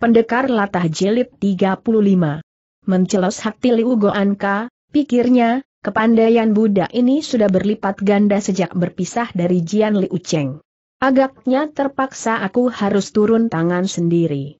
Pendekar latah Jelit 35. Mencelos hati Liu Goanka, pikirnya, kepandaian Buddha ini sudah berlipat ganda sejak berpisah dari Jian Liu Cheng. Agaknya terpaksa aku harus turun tangan sendiri.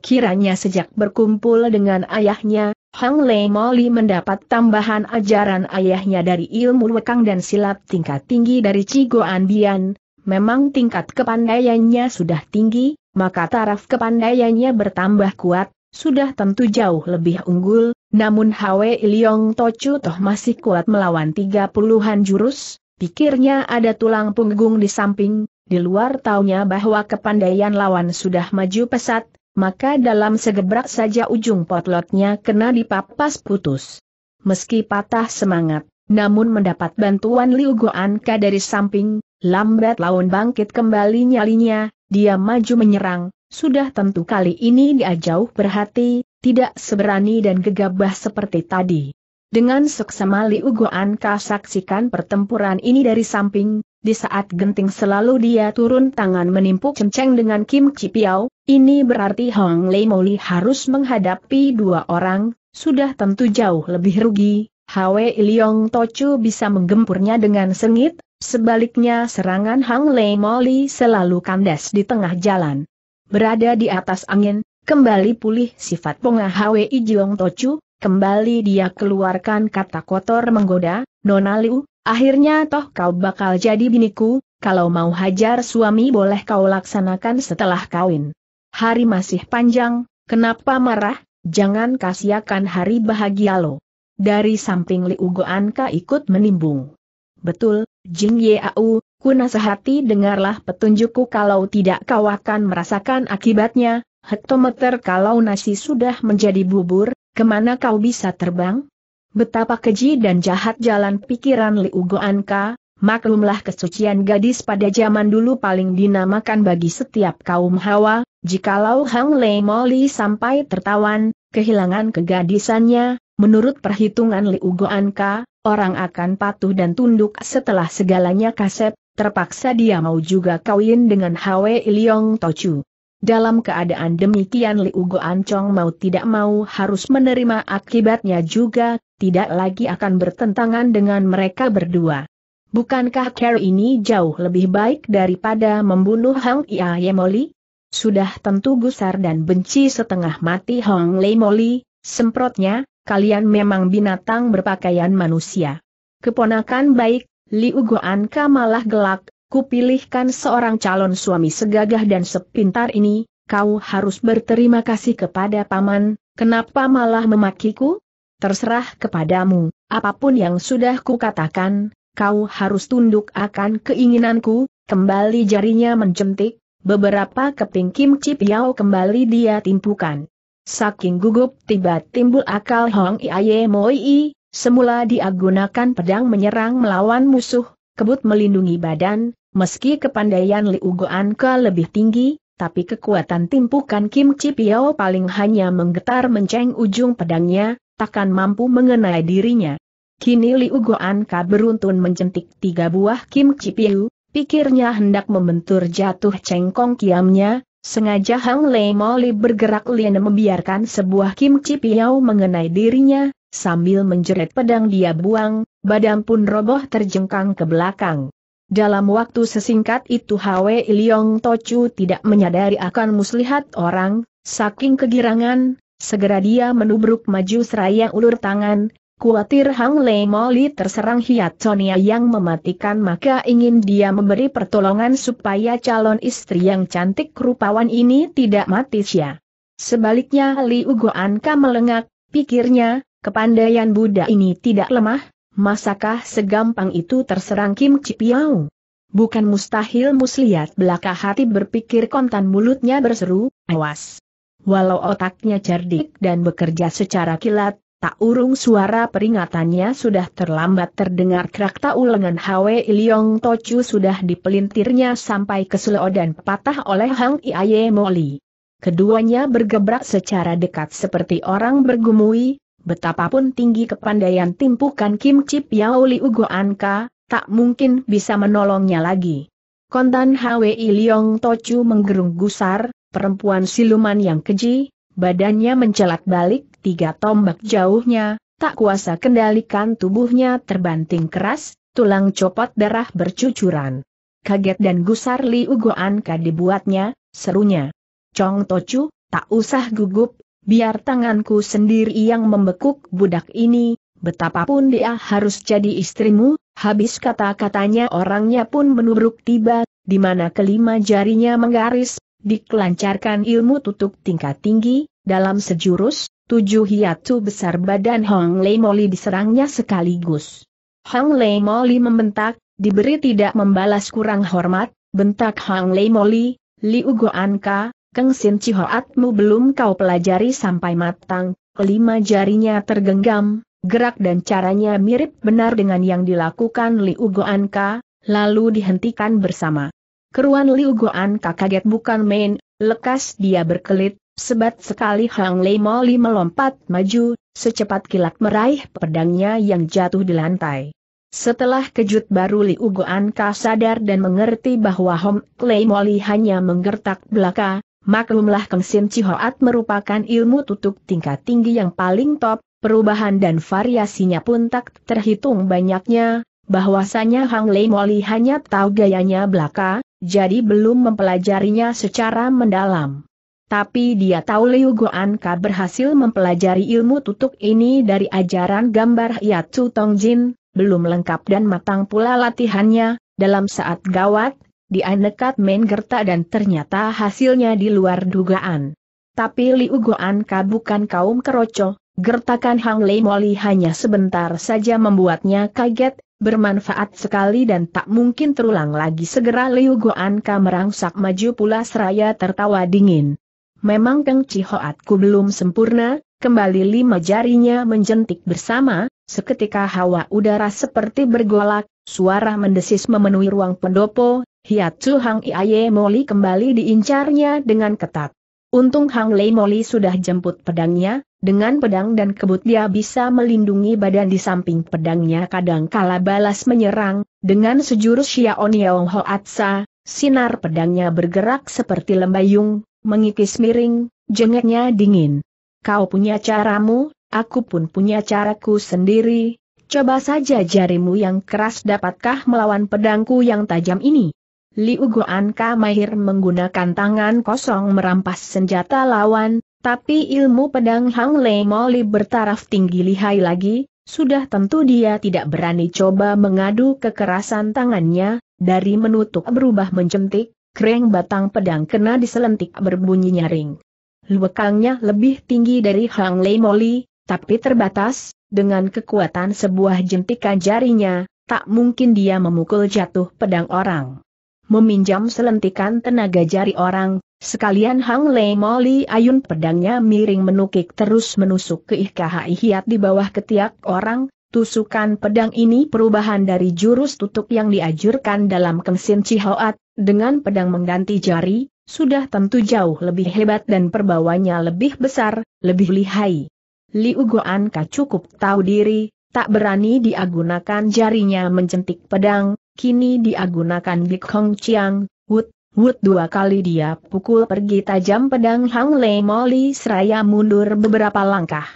Kiranya sejak berkumpul dengan ayahnya, Hang Lei Moli mendapat tambahan ajaran ayahnya dari ilmu wekang dan silat tingkat tinggi dari Cigo Anbian, memang tingkat kepandaiannya sudah tinggi, maka taraf kepandaiannya bertambah kuat, sudah tentu jauh lebih unggul, namun Hwe Iliong Tochu toh masih kuat melawan tiga puluhan jurus, pikirnya ada tulang punggung di samping, di luar taunya bahwa kepandaian lawan sudah maju pesat, maka dalam segebrak saja ujung potlotnya kena dipapas putus. Meski patah semangat, namun mendapat bantuan Liu Goanka dari samping, lambat laun bangkit kembali nyalinya, dia maju menyerang, sudah tentu kali ini dia jauh berhati, tidak seberani dan gegabah seperti tadi. Dengan seksama Liu Goan Ka saksikan pertempuran ini dari samping, di saat genting selalu dia turun tangan menimpuk cenceng dengan Kim Chi Cipiao, ini berarti Hong Lei Moli harus menghadapi dua orang, sudah tentu jauh lebih rugi, Hwe Liong Tochu bisa menggempurnya dengan sengit, Sebaliknya serangan Hang Lei Moli selalu kandas di tengah jalan. Berada di atas angin, kembali pulih sifat Ponga Hwi Jiong Tochu, kembali dia keluarkan kata kotor menggoda, Nona Liu, akhirnya toh kau bakal jadi biniku, kalau mau hajar suami boleh kau laksanakan setelah kawin. Hari masih panjang, kenapa marah? Jangan kasihakan hari bahagia lo. Dari samping Liu Goan Ka ikut menimbung. Betul, Jing Yau, ku nasihati dengarlah petunjukku kalau tidak kau akan merasakan akibatnya, hektometer kalau nasi sudah menjadi bubur, kemana kau bisa terbang? Betapa keji dan jahat jalan pikiran Liu Goanka, maklumlah kesucian gadis pada zaman dulu paling dinamakan bagi setiap kaum hawa, jikalau Hang Lei Moli sampai tertawan, kehilangan kegadisannya, menurut perhitungan Liu Goanka, orang akan patuh dan tunduk setelah segalanya kasep, terpaksa dia mau juga kawin dengan Hwe Iliong Tochu. Dalam keadaan demikian Liu Ancong mau tidak mau harus menerima akibatnya juga, tidak lagi akan bertentangan dengan mereka berdua. Bukankah care ini jauh lebih baik daripada membunuh Hang Ia Moli? Sudah tentu gusar dan benci setengah mati Hong Lei Moli, semprotnya, kalian memang binatang berpakaian manusia. Keponakan baik, Liu Guan Ka malah gelak, kupilihkan seorang calon suami segagah dan sepintar ini, kau harus berterima kasih kepada paman, kenapa malah memakiku? Terserah kepadamu, apapun yang sudah kukatakan, kau harus tunduk akan keinginanku, kembali jarinya mencentik, beberapa keping kimchi piao kembali dia timpukan. Saking gugup tiba timbul akal Hong Iaye Moi, semula diagunakan pedang menyerang melawan musuh, kebut melindungi badan, meski kepandaian Liu Goan lebih tinggi, tapi kekuatan timpukan Kim Chi Piao paling hanya menggetar menceng ujung pedangnya, takkan mampu mengenai dirinya. Kini Liu Goan Ka beruntun mencentik tiga buah Kim Chi Piao, pikirnya hendak membentur jatuh cengkong kiamnya, Sengaja Hang Lei Moli bergerak lian membiarkan sebuah kimchi piau mengenai dirinya, sambil menjerit pedang dia buang, badan pun roboh terjengkang ke belakang. Dalam waktu sesingkat itu Hwe Iliong Tochu tidak menyadari akan muslihat orang, saking kegirangan, segera dia menubruk maju seraya ulur tangan, Kuatir Hang Lei Moli terserang hiat Sonia yang mematikan maka ingin dia memberi pertolongan supaya calon istri yang cantik rupawan ini tidak mati sia. Sebaliknya Ugo Anka melengak, pikirnya, kepandaian Buddha ini tidak lemah, masakah segampang itu terserang Kim Cipiau? Bukan mustahil muslihat belaka hati berpikir kontan mulutnya berseru, awas. Walau otaknya cerdik dan bekerja secara kilat, Tak urung suara peringatannya sudah terlambat terdengar kerak tahu lengan Hwe Iliong Tochu sudah dipelintirnya sampai ke dan patah oleh Hang Iaye Moli. Keduanya bergebrak secara dekat seperti orang bergumui, betapapun tinggi kepandaian timpukan Kim Chip Yauli Ugo Anka, tak mungkin bisa menolongnya lagi. Kontan Hwe Iliong Tochu menggerung gusar, perempuan siluman yang keji, badannya mencelat balik, tiga tombak jauhnya, tak kuasa kendalikan tubuhnya terbanting keras, tulang copot darah bercucuran. Kaget dan gusar Li Ugoan dibuatnya, serunya. Chong Tochu, tak usah gugup, biar tanganku sendiri yang membekuk budak ini, betapapun dia harus jadi istrimu, habis kata-katanya orangnya pun menubruk tiba, di mana kelima jarinya menggaris, dikelancarkan ilmu tutup tingkat tinggi, dalam sejurus, tujuh hiatu besar badan Hong Lei Moli diserangnya sekaligus. Hong Lei Moli membentak, diberi tidak membalas kurang hormat, bentak Hong Lei Moli, Li Ugo Anka, Keng Sin Cihoatmu belum kau pelajari sampai matang, lima jarinya tergenggam, gerak dan caranya mirip benar dengan yang dilakukan Li Ugo Anka, lalu dihentikan bersama. Keruan Li Ugo Anka kaget bukan main, lekas dia berkelit, Sebat sekali Hang Lei Moli melompat maju, secepat kilat meraih pedangnya yang jatuh di lantai. Setelah kejut baru Li Ugoan Ka sadar dan mengerti bahwa Hong Lei Moli hanya menggertak belaka, maklumlah Keng chi Chihoat merupakan ilmu tutup tingkat tinggi yang paling top, perubahan dan variasinya pun tak terhitung banyaknya, bahwasanya Hang Lei Moli hanya tahu gayanya belaka, jadi belum mempelajarinya secara mendalam. Tapi dia tahu Liu Guanka berhasil mempelajari ilmu tutuk ini dari ajaran gambar Yatsu Tongjin, belum lengkap dan matang pula latihannya, dalam saat gawat, dia nekat main gerta dan ternyata hasilnya di luar dugaan. Tapi Liu Guanka bukan kaum keroco, gertakan Hang Lei Moli hanya sebentar saja membuatnya kaget, bermanfaat sekali dan tak mungkin terulang lagi segera Liu Guanka merangsak maju pula seraya tertawa dingin. Memang Kang Chihoatku belum sempurna, kembali lima jarinya menjentik bersama, seketika hawa udara seperti bergolak, suara mendesis memenuhi ruang pendopo, Hiatsu Hang Iaye Moli kembali diincarnya dengan ketat. Untung Hang Lei Moli sudah jemput pedangnya, dengan pedang dan kebut dia bisa melindungi badan di samping pedangnya kadang kadangkala balas menyerang, dengan sejurus Xiaon Yong Hoatsa, sinar pedangnya bergerak seperti lembayung, mengikis miring, jengeknya dingin. Kau punya caramu, aku pun punya caraku sendiri, coba saja jarimu yang keras dapatkah melawan pedangku yang tajam ini. Liu Guan Ka mahir menggunakan tangan kosong merampas senjata lawan, tapi ilmu pedang Hang Lei Moli bertaraf tinggi lihai lagi, sudah tentu dia tidak berani coba mengadu kekerasan tangannya, dari menutup berubah mencentik, kreng batang pedang kena diselentik berbunyi nyaring. Luekangnya lebih tinggi dari Hang Lei Moli, tapi terbatas, dengan kekuatan sebuah jentikan jarinya, tak mungkin dia memukul jatuh pedang orang. Meminjam selentikan tenaga jari orang, sekalian Hang Lei Moli ayun pedangnya miring menukik terus menusuk ke Ihkahai Hiat di bawah ketiak orang, Tusukan pedang ini perubahan dari jurus tutup yang diajurkan dalam Kemsin Cihoat, dengan pedang mengganti jari, sudah tentu jauh lebih hebat dan perbawanya lebih besar, lebih lihai. Liu Goanka cukup tahu diri, tak berani diagunakan jarinya mencentik pedang, kini diagunakan Bik Hong Chiang, Wut, Wut dua kali dia pukul pergi tajam pedang Hang Lei Moli seraya mundur beberapa langkah.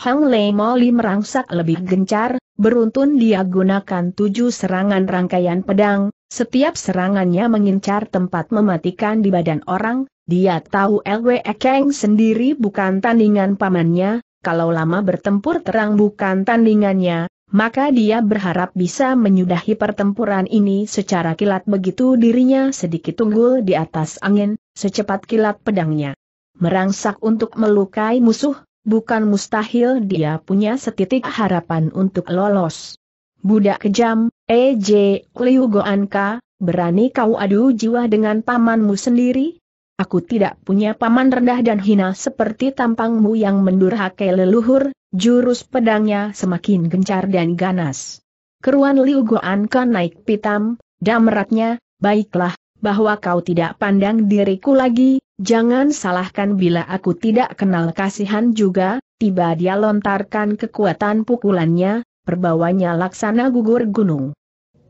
Hang Lei Moli merangsak lebih gencar, beruntun dia gunakan tujuh serangan rangkaian pedang, setiap serangannya mengincar tempat mematikan di badan orang, dia tahu LW Ekeng sendiri bukan tandingan pamannya, kalau lama bertempur terang bukan tandingannya, maka dia berharap bisa menyudahi pertempuran ini secara kilat begitu dirinya sedikit unggul di atas angin, secepat kilat pedangnya. Merangsak untuk melukai musuh, bukan mustahil dia punya setitik harapan untuk lolos. Budak kejam, E.J. Liu Goanka, berani kau adu jiwa dengan pamanmu sendiri? Aku tidak punya paman rendah dan hina seperti tampangmu yang mendurhakai leluhur, jurus pedangnya semakin gencar dan ganas. Keruan Liu Goanka naik pitam, damratnya, baiklah, bahwa kau tidak pandang diriku lagi, jangan salahkan bila aku tidak kenal kasihan juga, tiba dia lontarkan kekuatan pukulannya, perbawanya laksana gugur gunung.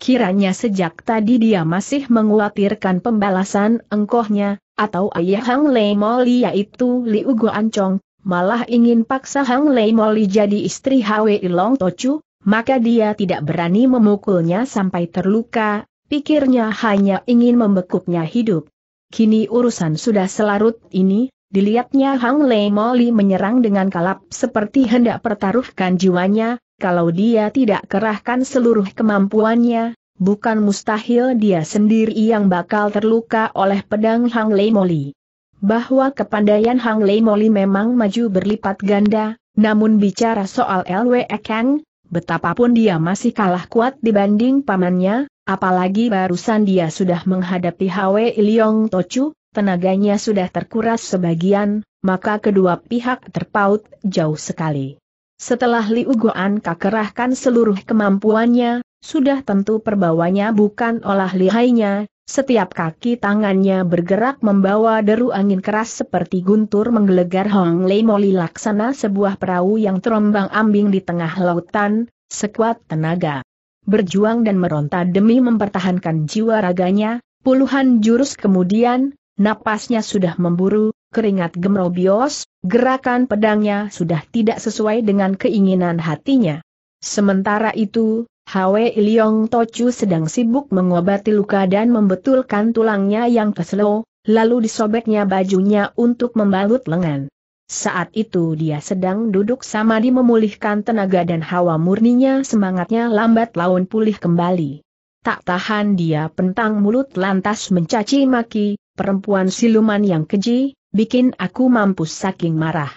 Kiranya sejak tadi dia masih mengkhawatirkan pembalasan engkohnya, atau ayah Hang Lei Moli yaitu Liu Ancong, malah ingin paksa Hang Lei Moli jadi istri Hwe Long Tochu, maka dia tidak berani memukulnya sampai terluka, pikirnya hanya ingin membekuknya hidup. Kini urusan sudah selarut ini, dilihatnya Hang Lei Moli menyerang dengan kalap seperti hendak pertaruhkan jiwanya, kalau dia tidak kerahkan seluruh kemampuannya, bukan mustahil dia sendiri yang bakal terluka oleh pedang Hang Lei Moli. Bahwa kepandaian Hang Lei Moli memang maju berlipat ganda, namun bicara soal LWE Kang, betapapun dia masih kalah kuat dibanding pamannya, apalagi barusan dia sudah menghadapi Hwe Iliong Tochu, tenaganya sudah terkuras sebagian, maka kedua pihak terpaut jauh sekali. Setelah Li Uguan kakerahkan seluruh kemampuannya, sudah tentu perbawanya bukan olah lihainya, setiap kaki tangannya bergerak membawa deru angin keras seperti guntur menggelegar Hong Lei Moli laksana sebuah perahu yang terombang ambing di tengah lautan, sekuat tenaga. Berjuang dan meronta demi mempertahankan jiwa raganya, puluhan jurus kemudian, napasnya sudah memburu, keringat gemrobios, gerakan pedangnya sudah tidak sesuai dengan keinginan hatinya. Sementara itu, Hwe Iliong Tochu sedang sibuk mengobati luka dan membetulkan tulangnya yang keselo, lalu disobeknya bajunya untuk membalut lengan. Saat itu dia sedang duduk samadi memulihkan tenaga dan hawa murninya semangatnya lambat laun pulih kembali. Tak tahan dia pentang mulut lantas mencaci maki, perempuan siluman yang keji, bikin aku mampus saking marah.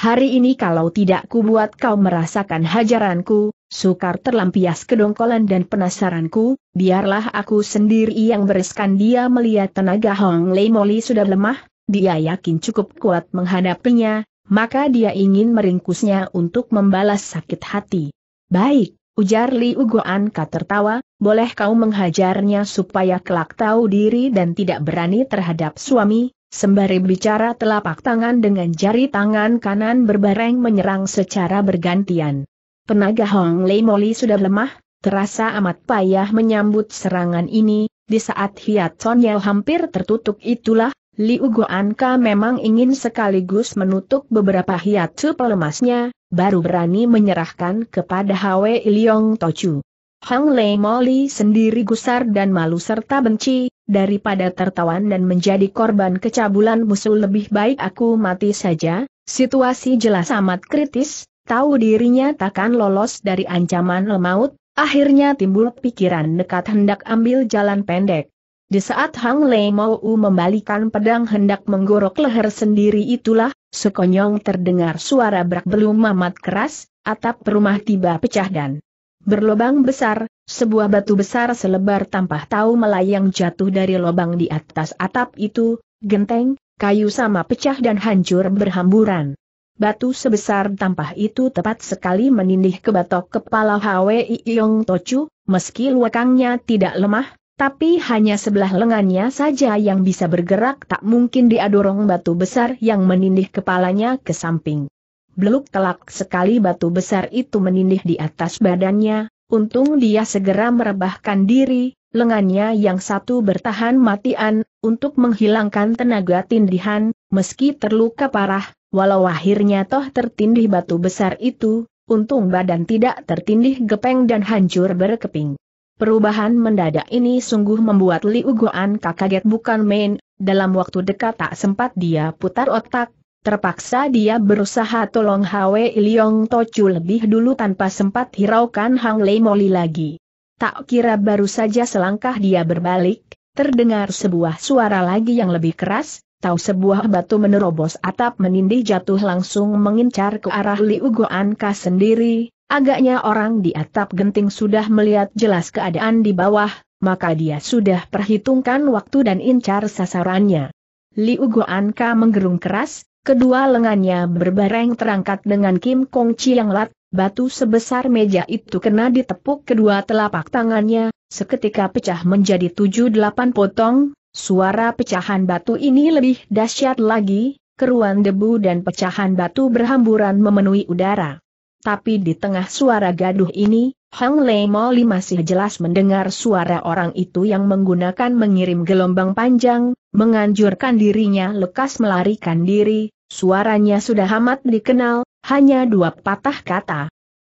Hari ini kalau tidak ku buat kau merasakan hajaranku, sukar terlampias kedongkolan dan penasaranku, biarlah aku sendiri yang bereskan dia melihat tenaga Hong Lei Moli sudah lemah, dia yakin cukup kuat menghadapinya, maka dia ingin meringkusnya untuk membalas sakit hati. Baik, ujar Li Ugoan tertawa, boleh kau menghajarnya supaya kelak tahu diri dan tidak berani terhadap suami, Sembari bicara telapak tangan dengan jari tangan kanan berbareng menyerang secara bergantian. Penaga Hong Lei Moli sudah lemah, terasa amat payah menyambut serangan ini, di saat hiat Sonye hampir tertutup itulah, Liu Goanka memang ingin sekaligus menutup beberapa hiat Su pelemasnya, baru berani menyerahkan kepada Hwe Iliong Tochu. Hong Lei Moli sendiri gusar dan malu serta benci, daripada tertawan dan menjadi korban kecabulan musuh lebih baik aku mati saja, situasi jelas amat kritis, tahu dirinya takkan lolos dari ancaman lemaut, akhirnya timbul pikiran nekat hendak ambil jalan pendek. Di saat Hang Lei mau membalikan pedang hendak menggorok leher sendiri itulah, sekonyong terdengar suara berak belum amat keras, atap rumah tiba pecah dan berlobang besar, sebuah batu besar selebar tampah tahu melayang jatuh dari lubang di atas atap itu, genteng, kayu sama pecah dan hancur berhamburan. Batu sebesar tampah itu tepat sekali menindih ke batok kepala Hwi Yong Tochu, meski luakangnya tidak lemah, tapi hanya sebelah lengannya saja yang bisa bergerak tak mungkin diadorong batu besar yang menindih kepalanya ke samping. Beluk telak sekali batu besar itu menindih di atas badannya, Untung dia segera merebahkan diri, lengannya yang satu bertahan matian, untuk menghilangkan tenaga tindihan, meski terluka parah, walau akhirnya toh tertindih batu besar itu, untung badan tidak tertindih gepeng dan hancur berkeping. Perubahan mendadak ini sungguh membuat Liu Goan kaget bukan main, dalam waktu dekat tak sempat dia putar otak, Terpaksa dia berusaha tolong Hwe Iliong Tocu lebih dulu tanpa sempat hiraukan Hang Lei Moli lagi. Tak kira baru saja selangkah dia berbalik, terdengar sebuah suara lagi yang lebih keras, tahu sebuah batu menerobos atap menindih jatuh langsung mengincar ke arah Liu Goanka sendiri, agaknya orang di atap genting sudah melihat jelas keadaan di bawah, maka dia sudah perhitungkan waktu dan incar sasarannya. Liu Goanka menggerung keras, Kedua lengannya berbareng terangkat dengan Kim Kong Chiang Lat, batu sebesar meja itu kena ditepuk kedua telapak tangannya, seketika pecah menjadi tujuh delapan potong, suara pecahan batu ini lebih dahsyat lagi, keruan debu dan pecahan batu berhamburan memenuhi udara. Tapi di tengah suara gaduh ini, Hang Lei Moli masih jelas mendengar suara orang itu yang menggunakan mengirim gelombang panjang, menganjurkan dirinya lekas melarikan diri, suaranya sudah amat dikenal, hanya dua patah kata.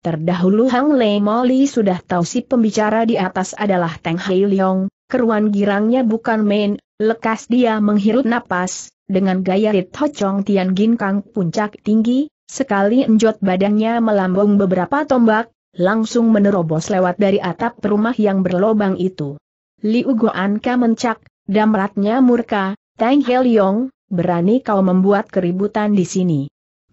Terdahulu Hang Lei Moli sudah tahu si pembicara di atas adalah Teng Hei Leong, keruan girangnya bukan main, lekas dia menghirup napas, dengan gaya Rit Ho Chong Tian Gin Kang puncak tinggi, sekali enjot badannya melambung beberapa tombak, langsung menerobos lewat dari atap rumah yang berlobang itu. Liu Guan Ka mencak, damratnya murka, Tang Heliong, berani kau membuat keributan di sini.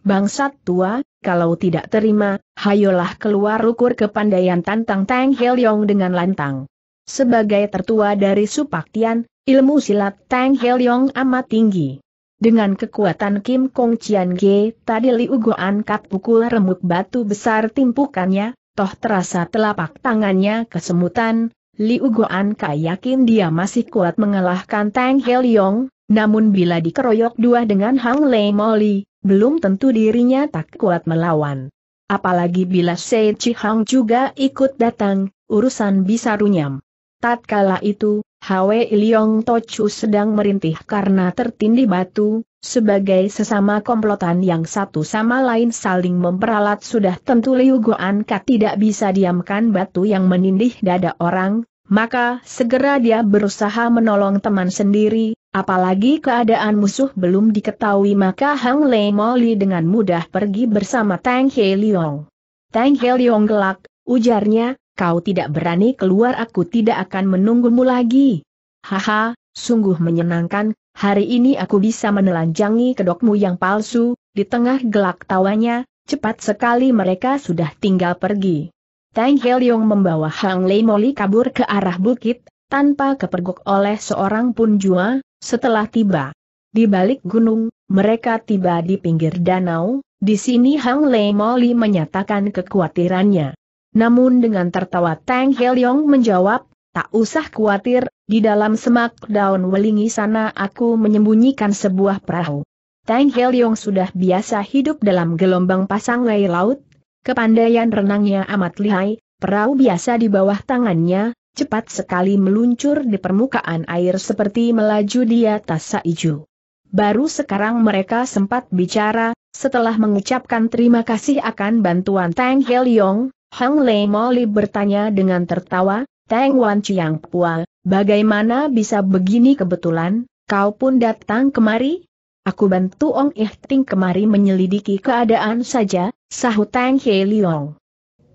Bangsat tua, kalau tidak terima, hayolah keluar ukur kepandaian tantang Tang Heliong dengan lantang. Sebagai tertua dari Supaktian, ilmu silat Tang Heliong amat tinggi. Dengan kekuatan Kim Kong Chian Ge, tadi Liu Guan Kat pukul remuk batu besar timpukannya, toh terasa telapak tangannya kesemutan, Liu Goan Kai yakin dia masih kuat mengalahkan Tang Heliong, namun bila dikeroyok dua dengan Hang Lei Moli, belum tentu dirinya tak kuat melawan. Apalagi bila Sei Chi Hang juga ikut datang, urusan bisa runyam. Tatkala itu, Hwe Iliong Tochu sedang merintih karena tertindih batu, sebagai sesama komplotan yang satu sama lain saling memperalat sudah tentu Liu Goanka tidak bisa diamkan batu yang menindih dada orang, maka segera dia berusaha menolong teman sendiri, apalagi keadaan musuh belum diketahui maka Hang Lei Moli dengan mudah pergi bersama Tang He Liong. Tang He Liong gelak, ujarnya, kau tidak berani keluar aku tidak akan menunggumu lagi. Haha, sungguh menyenangkan, hari ini aku bisa menelanjangi kedokmu yang palsu, di tengah gelak tawanya, cepat sekali mereka sudah tinggal pergi. Tang Heliong membawa Hang Lei Moli kabur ke arah bukit, tanpa kepergok oleh seorang pun jua, setelah tiba. Di balik gunung, mereka tiba di pinggir danau, di sini Hang Lei Moli menyatakan kekhawatirannya. Namun dengan tertawa Tang Yong menjawab, tak usah khawatir, di dalam semak daun welingi sana aku menyembunyikan sebuah perahu. Tang Yong sudah biasa hidup dalam gelombang pasang air laut, kepandaian renangnya amat lihai, perahu biasa di bawah tangannya, cepat sekali meluncur di permukaan air seperti melaju di atas saiju. Baru sekarang mereka sempat bicara, setelah mengucapkan terima kasih akan bantuan Tang Yong. Hang Lei Moli bertanya dengan tertawa, Teng Wan Chiang Pua, bagaimana bisa begini kebetulan, kau pun datang kemari? Aku bantu Ong Ihting kemari menyelidiki keadaan saja, sahut Teng He Liong.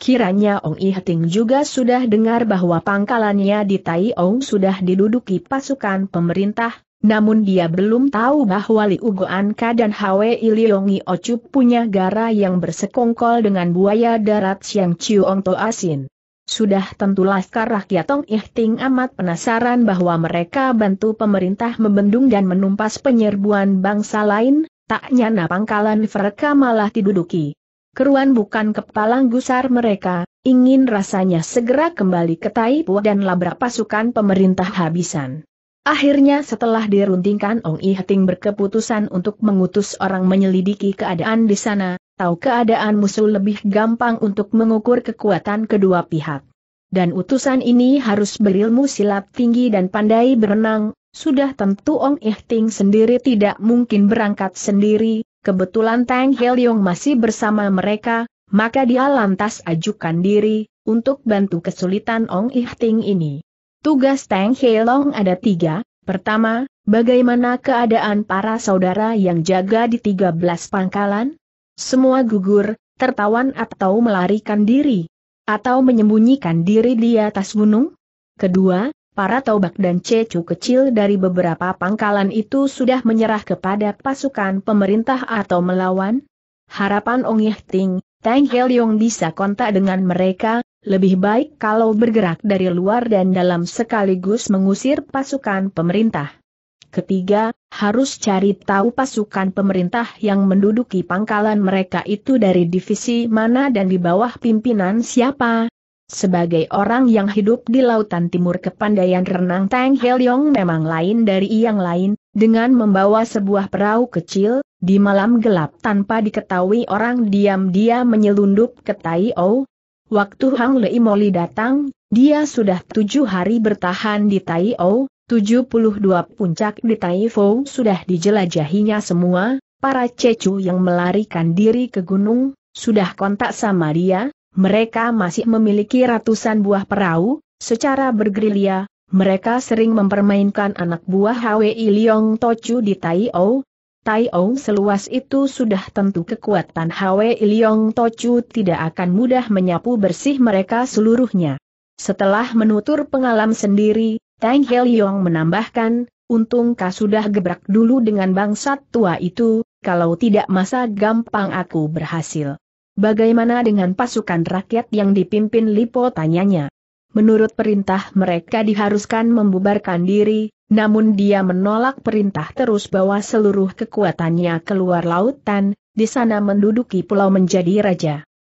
Kiranya Ong Ihting juga sudah dengar bahwa pangkalannya di Tai Ong sudah diduduki pasukan pemerintah, namun dia belum tahu bahwa Liu Goanka dan Hwe Iliongi Ocu punya gara yang bersekongkol dengan buaya darat Siang Chiuong To Asin. Sudah tentulah laskar rakyat Tong Ih amat penasaran bahwa mereka bantu pemerintah membendung dan menumpas penyerbuan bangsa lain, tak nyana pangkalan mereka malah diduduki. Keruan bukan kepalang gusar mereka, ingin rasanya segera kembali ke Taipu dan labrak pasukan pemerintah habisan. Akhirnya setelah diruntingkan Ong I Hating berkeputusan untuk mengutus orang menyelidiki keadaan di sana, tahu keadaan musuh lebih gampang untuk mengukur kekuatan kedua pihak. Dan utusan ini harus berilmu silat tinggi dan pandai berenang, sudah tentu Ong I Hating sendiri tidak mungkin berangkat sendiri, kebetulan Tang Yong masih bersama mereka, maka dia lantas ajukan diri, untuk bantu kesulitan Ong I Hating ini. Tugas Tang Heilong ada tiga, pertama, bagaimana keadaan para saudara yang jaga di tiga belas pangkalan? Semua gugur, tertawan atau melarikan diri? Atau menyembunyikan diri di atas gunung? Kedua, para taubak dan cecu kecil dari beberapa pangkalan itu sudah menyerah kepada pasukan pemerintah atau melawan? Harapan Ong Yeh Ting, Tang Heilong bisa kontak dengan mereka, lebih baik kalau bergerak dari luar dan dalam sekaligus mengusir pasukan pemerintah. Ketiga, harus cari tahu pasukan pemerintah yang menduduki pangkalan mereka itu dari divisi mana dan di bawah pimpinan siapa. Sebagai orang yang hidup di lautan timur kepandaian renang Tang Helyong memang lain dari yang lain, dengan membawa sebuah perahu kecil, di malam gelap tanpa diketahui orang diam-diam menyelundup ke Tai O, Waktu Hang Lei Moli datang, dia sudah tujuh hari bertahan di Tai O, 72 puncak di Tai Fo sudah dijelajahinya semua, para cecu yang melarikan diri ke gunung, sudah kontak sama dia, mereka masih memiliki ratusan buah perahu, secara bergerilya, mereka sering mempermainkan anak buah Hwi Liong Tochu di Tai O, Tai Ong seluas itu sudah tentu kekuatan Hwe Iliong Tochu tidak akan mudah menyapu bersih mereka seluruhnya. Setelah menutur pengalaman sendiri, Tang Heliong menambahkan, untung kau sudah gebrak dulu dengan bangsat tua itu, kalau tidak masa gampang aku berhasil. Bagaimana dengan pasukan rakyat yang dipimpin Lipo tanyanya? Menurut perintah mereka diharuskan membubarkan diri, namun dia menolak perintah terus bawa seluruh kekuatannya keluar lautan, di sana menduduki pulau menjadi raja.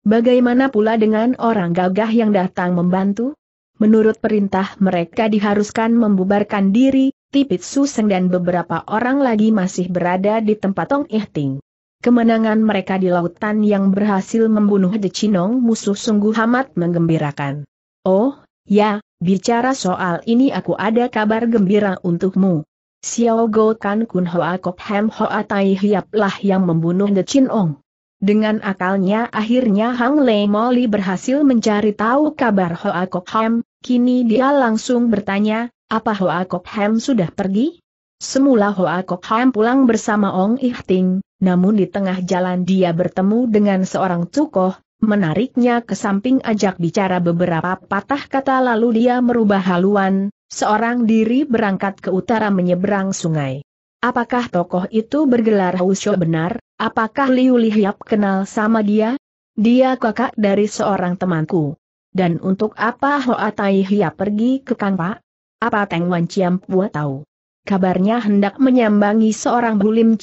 Bagaimana pula dengan orang gagah yang datang membantu? Menurut perintah mereka diharuskan membubarkan diri, Tipit Suseng dan beberapa orang lagi masih berada di tempat Tong Ihting. Kemenangan mereka di lautan yang berhasil membunuh Chinong musuh sungguh amat menggembirakan. Oh, ya, Bicara soal ini aku ada kabar gembira untukmu. Xiao Go Kan Kun Hoa Kok Hem Hoa Tai Hiap lah yang membunuh The Chin Ong. Dengan akalnya akhirnya Hang Lei Moli berhasil mencari tahu kabar Hoa Kok Hem, kini dia langsung bertanya, apa Hoa Kok Hem sudah pergi? Semula Hoa Kok Hem pulang bersama Ong Ihting, namun di tengah jalan dia bertemu dengan seorang tukoh, menariknya ke samping ajak bicara beberapa patah kata lalu dia merubah haluan, seorang diri berangkat ke utara menyeberang sungai. Apakah tokoh itu bergelar Hausho benar? Apakah Liu Lihyap kenal sama dia? Dia kakak dari seorang temanku. Dan untuk apa Hoa Tai Hiap pergi ke Kang Pak? Apa Teng Wan pua tahu? Kabarnya hendak menyambangi seorang bulim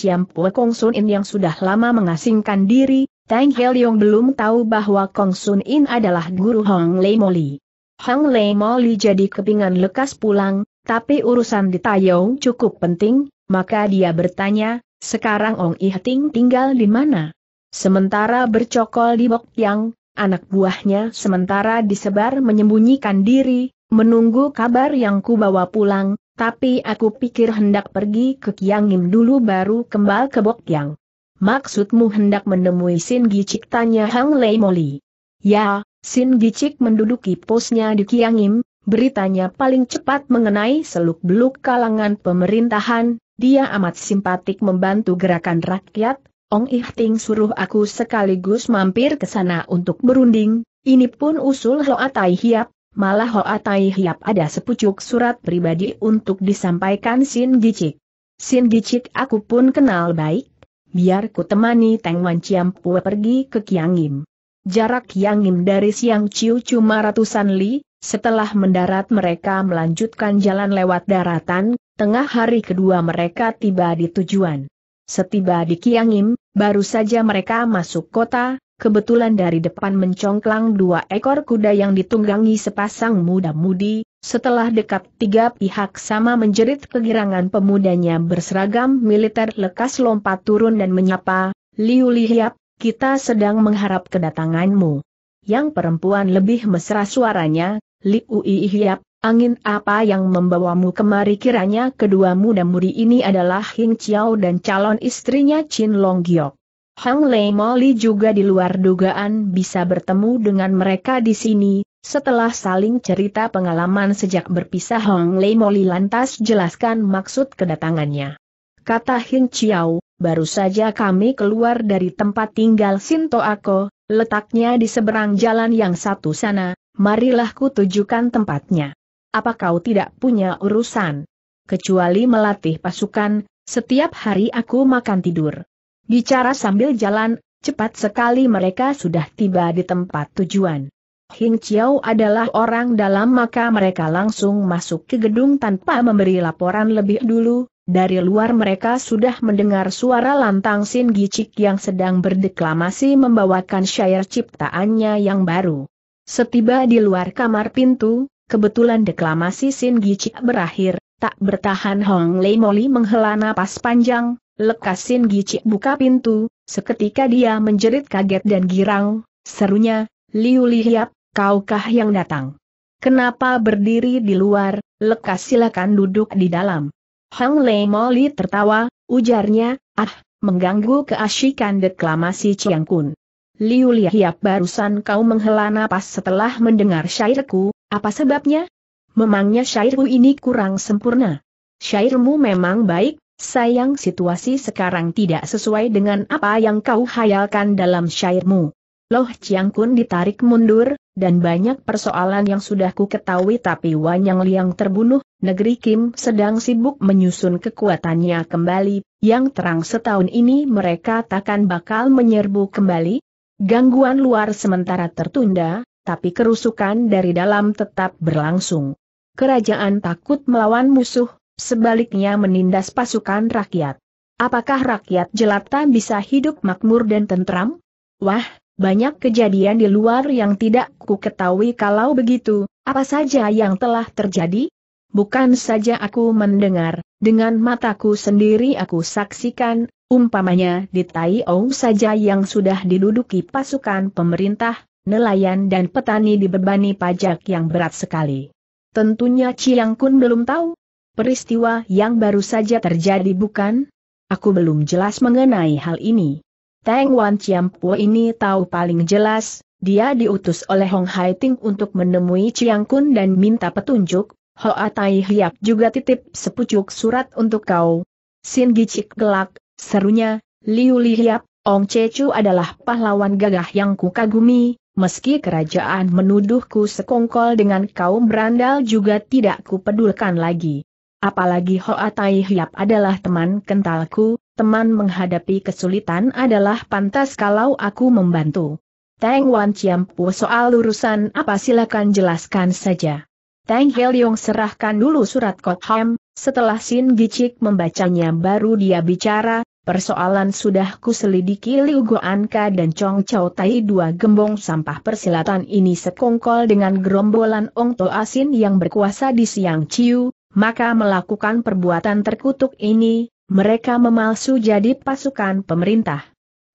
Kong Sun In yang sudah lama mengasingkan diri, Tang Heliong belum tahu bahwa Kong Sun In adalah guru Hong Lei Moli. Hong Lei Moli jadi kepingan lekas pulang, tapi urusan di Taiyou cukup penting, maka dia bertanya, sekarang Ong I Ting tinggal di mana? Sementara bercokol di Bok Yang, anak buahnya sementara disebar menyembunyikan diri, menunggu kabar yang kubawa pulang, tapi aku pikir hendak pergi ke Kiangim dulu baru kembali ke Bok Yang. Maksudmu hendak menemui Sin Gicik tanya Hang Lei Moli. Ya, Sin Gicik menduduki posnya di Kiangim, beritanya paling cepat mengenai seluk-beluk kalangan pemerintahan, dia amat simpatik membantu gerakan rakyat, Ong Ihting suruh aku sekaligus mampir ke sana untuk berunding, ini pun usul Hoa Tai Hiap, malah Hoa Tai Hiap ada sepucuk surat pribadi untuk disampaikan Sin Gicik. Sin Gicik aku pun kenal baik, biar ku temani Teng Wan Chiam Pue pergi ke Kiangim. Jarak Kiangim dari Siang Ciu cuma ratusan li, setelah mendarat mereka melanjutkan jalan lewat daratan, tengah hari kedua mereka tiba di tujuan. Setiba di Kiangim, baru saja mereka masuk kota, kebetulan dari depan mencongklang dua ekor kuda yang ditunggangi sepasang muda-mudi, setelah dekat tiga pihak sama menjerit kegirangan pemudanya berseragam militer lekas lompat turun dan menyapa, Liu Lihiap, kita sedang mengharap kedatanganmu. Yang perempuan lebih mesra suaranya, Liu Lihiap, angin apa yang membawamu kemari kiranya kedua muda muri ini adalah Hing Chiao dan calon istrinya Chin Long Giok. Hang Lei Moli juga di luar dugaan bisa bertemu dengan mereka di sini, setelah saling cerita pengalaman sejak berpisah Hong Lei Moli lantas jelaskan maksud kedatangannya. Kata Hin Chiao, baru saja kami keluar dari tempat tinggal Sinto Ako, letaknya di seberang jalan yang satu sana, marilah ku tujukan tempatnya. Apa kau tidak punya urusan? Kecuali melatih pasukan, setiap hari aku makan tidur. Bicara sambil jalan, cepat sekali mereka sudah tiba di tempat tujuan. Hing Chiao adalah orang dalam maka mereka langsung masuk ke gedung tanpa memberi laporan lebih dulu, dari luar mereka sudah mendengar suara lantang Sin Gicik yang sedang berdeklamasi membawakan syair ciptaannya yang baru. Setiba di luar kamar pintu, kebetulan deklamasi Sin Gicik berakhir, tak bertahan Hong Lei Moli menghela napas panjang, lekas Sin Gicik buka pintu, seketika dia menjerit kaget dan girang, serunya, Liu Li kaukah yang datang? Kenapa berdiri di luar, lekas silakan duduk di dalam. Hang Lei Moli tertawa, ujarnya, ah, mengganggu keasyikan deklamasi Chiang Kun. Liu Liahiap barusan kau menghela napas setelah mendengar syairku, apa sebabnya? Memangnya syairku ini kurang sempurna. Syairmu memang baik, sayang situasi sekarang tidak sesuai dengan apa yang kau hayalkan dalam syairmu. Loh Chiang Kun ditarik mundur, dan banyak persoalan yang sudah ku ketahui tapi Wanyang Liang terbunuh, negeri Kim sedang sibuk menyusun kekuatannya kembali, yang terang setahun ini mereka takkan bakal menyerbu kembali? Gangguan luar sementara tertunda, tapi kerusukan dari dalam tetap berlangsung. Kerajaan takut melawan musuh, sebaliknya menindas pasukan rakyat. Apakah rakyat jelata bisa hidup makmur dan tentram? Wah, banyak kejadian di luar yang tidak ku ketahui kalau begitu, apa saja yang telah terjadi? Bukan saja aku mendengar, dengan mataku sendiri aku saksikan, umpamanya di Tai O saja yang sudah diduduki pasukan pemerintah, nelayan dan petani dibebani pajak yang berat sekali. Tentunya Chiang Kun belum tahu. Peristiwa yang baru saja terjadi bukan? Aku belum jelas mengenai hal ini. Tang Wan Po ini tahu paling jelas, dia diutus oleh Hong Hai Ting untuk menemui Chiang Kun dan minta petunjuk, Hoa Tai Hiap juga titip sepucuk surat untuk kau. Sin Gicik gelak, serunya, Liu Li Hiap, Ong Chu adalah pahlawan gagah yang kukagumi, meski kerajaan menuduhku sekongkol dengan kaum berandal juga tidak kupedulkan lagi apalagi Hoa Tai Hiap adalah teman kentalku, teman menghadapi kesulitan adalah pantas kalau aku membantu. Tang Wan Ciampu soal urusan apa silakan jelaskan saja. Teng Heliong serahkan dulu surat Kotham, setelah Sin Gicik membacanya baru dia bicara, persoalan sudah kuselidiki Liu Goanka dan Chong Chao Tai dua gembong sampah persilatan ini sekongkol dengan gerombolan Ong To Asin yang berkuasa di Siang Ciu, maka melakukan perbuatan terkutuk ini, mereka memalsu jadi pasukan pemerintah.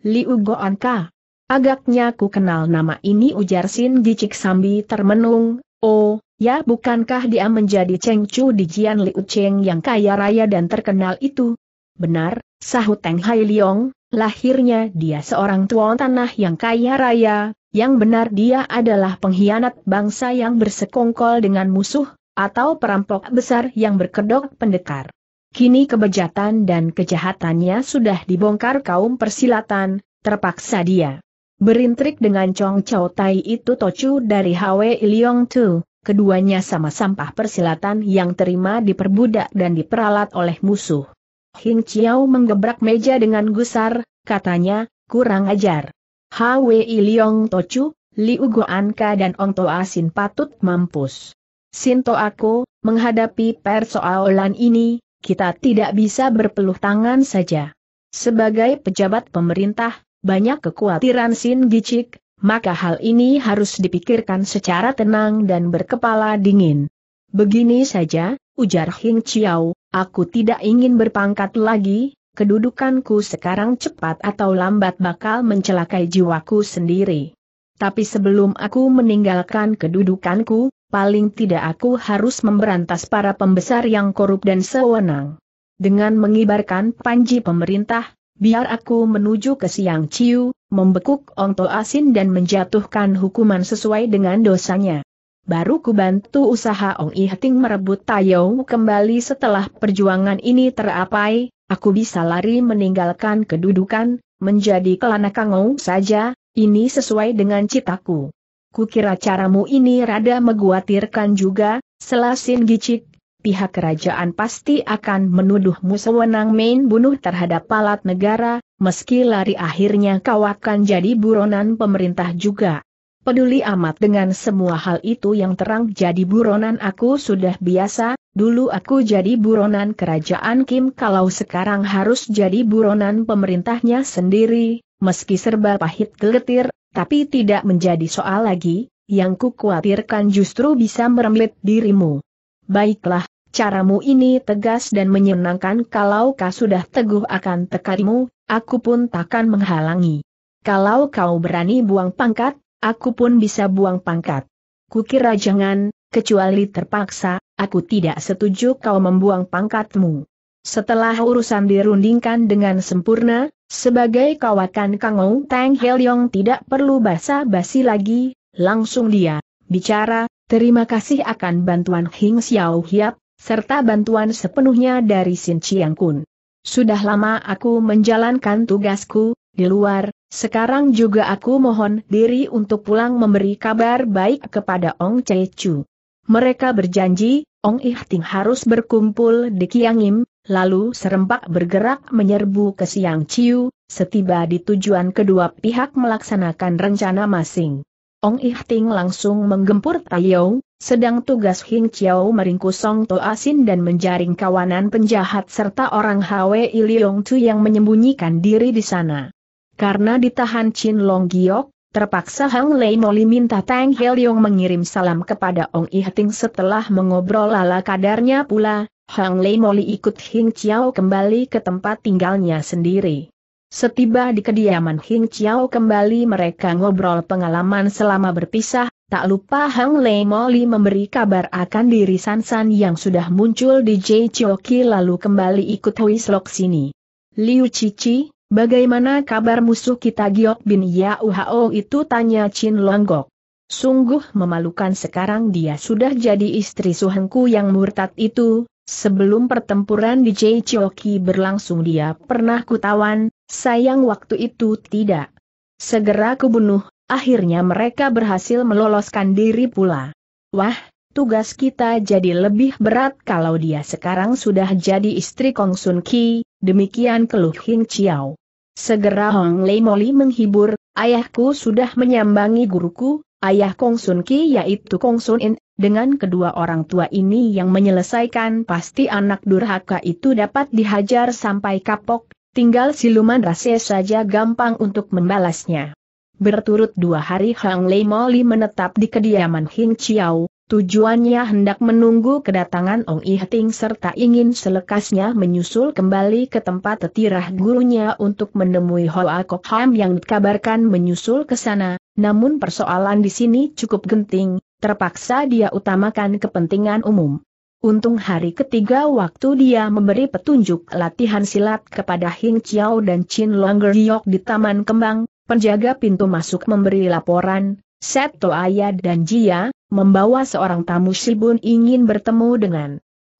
Liu Goanka. Agaknya ku kenal nama ini ujar Sin Gicik Sambi termenung, oh, ya bukankah dia menjadi Cheng Chu di Jian Liu Cheng yang kaya raya dan terkenal itu? Benar, sahut Teng Hai Liong, lahirnya dia seorang tuan tanah yang kaya raya, yang benar dia adalah pengkhianat bangsa yang bersekongkol dengan musuh, atau perampok besar yang berkedok pendekar. Kini kebejatan dan kejahatannya sudah dibongkar kaum persilatan, terpaksa dia. Berintrik dengan Chong Chow Tai itu Tocu dari Hwe Ilyong Tu, keduanya sama sampah persilatan yang terima diperbudak dan diperalat oleh musuh. Hing Chiao menggebrak meja dengan gusar, katanya, kurang ajar. Hwe Ilyong Tocu, Liu Goanka dan Ong Toa Sin patut mampus. Sinto aku, menghadapi persoalan ini, kita tidak bisa berpeluh tangan saja. Sebagai pejabat pemerintah, banyak kekhawatiran Sin Gicik, maka hal ini harus dipikirkan secara tenang dan berkepala dingin. Begini saja, ujar Hing Chiao, aku tidak ingin berpangkat lagi, kedudukanku sekarang cepat atau lambat bakal mencelakai jiwaku sendiri. Tapi sebelum aku meninggalkan kedudukanku, paling tidak aku harus memberantas para pembesar yang korup dan sewenang. Dengan mengibarkan panji pemerintah, biar aku menuju ke Siang Ciu, membekuk to Asin dan menjatuhkan hukuman sesuai dengan dosanya. Baru ku bantu usaha Ong Ihting merebut Tayou kembali setelah perjuangan ini terapai, aku bisa lari meninggalkan kedudukan, menjadi kelana Kangou saja, ini sesuai dengan citaku. Kukira caramu ini rada meguatirkan juga, selasin gicik, pihak kerajaan pasti akan menuduhmu sewenang main bunuh terhadap palat negara, meski lari akhirnya kau akan jadi buronan pemerintah juga. Peduli amat dengan semua hal itu yang terang jadi buronan aku sudah biasa, dulu aku jadi buronan kerajaan Kim kalau sekarang harus jadi buronan pemerintahnya sendiri, meski serba pahit geletir, tapi tidak menjadi soal lagi, yang kukhawatirkan justru bisa merembet dirimu. Baiklah, caramu ini tegas dan menyenangkan kalau kau sudah teguh akan tekadmu, aku pun takkan menghalangi. Kalau kau berani buang pangkat, aku pun bisa buang pangkat. Kukira jangan, kecuali terpaksa, aku tidak setuju kau membuang pangkatmu. Setelah urusan dirundingkan dengan sempurna, sebagai kawakan Kang Ong Tang Yong tidak perlu basa-basi lagi, langsung dia bicara, terima kasih akan bantuan Hing Xiao Hiap, serta bantuan sepenuhnya dari Sin Chiang Kun. Sudah lama aku menjalankan tugasku, di luar, sekarang juga aku mohon diri untuk pulang memberi kabar baik kepada Ong Chu. Mereka berjanji, Ong Ih harus berkumpul di Kiangim, lalu serempak bergerak menyerbu ke Siang Ciu, setiba di tujuan kedua pihak melaksanakan rencana masing. Ong Ihting langsung menggempur Taiyou, sedang tugas Hing Chiao meringkus Song To Asin dan menjaring kawanan penjahat serta orang Hwe Iliong Tu yang menyembunyikan diri di sana. Karena ditahan Chin Long Giok, terpaksa Hang Lei Moli minta Tang Heliong mengirim salam kepada Ong Ihting setelah mengobrol ala kadarnya pula, Hang Lei Moli ikut Hing Chiao kembali ke tempat tinggalnya sendiri. Setiba di kediaman Hing Chiao kembali mereka ngobrol pengalaman selama berpisah, tak lupa Hang Lei Moli memberi kabar akan diri San San yang sudah muncul di Jai Chioki lalu kembali ikut Hui Slok sini. Liu Cici, bagaimana kabar musuh kita Giok Bin Yao Hao itu tanya Chin Longgok. Sungguh memalukan sekarang dia sudah jadi istri suhengku yang murtad itu, Sebelum pertempuran di Jaichioki berlangsung dia pernah kutawan, sayang waktu itu tidak. Segera kubunuh, akhirnya mereka berhasil meloloskan diri pula. Wah, tugas kita jadi lebih berat kalau dia sekarang sudah jadi istri Kong Sun Ki, demikian keluh Hing Chiao. Segera Hong Lei Moli menghibur, ayahku sudah menyambangi guruku, Ayah Kong Sun Ki yaitu Kong Sun In, dengan kedua orang tua ini yang menyelesaikan pasti anak durhaka itu dapat dihajar sampai kapok, tinggal siluman rase saja gampang untuk membalasnya. Berturut dua hari Hang Lei Moli menetap di kediaman Hing Chiao, tujuannya hendak menunggu kedatangan Ong I Ting serta ingin selekasnya menyusul kembali ke tempat tetirah gurunya untuk menemui Hoa Kok Ham yang dikabarkan menyusul ke sana, namun persoalan di sini cukup genting, terpaksa dia utamakan kepentingan umum. Untung hari ketiga waktu dia memberi petunjuk latihan silat kepada Hing Chiao dan Chin Long Yok di Taman Kembang, penjaga pintu masuk memberi laporan, Seto Aya dan Jia, membawa seorang tamu Shibun ingin bertemu dengan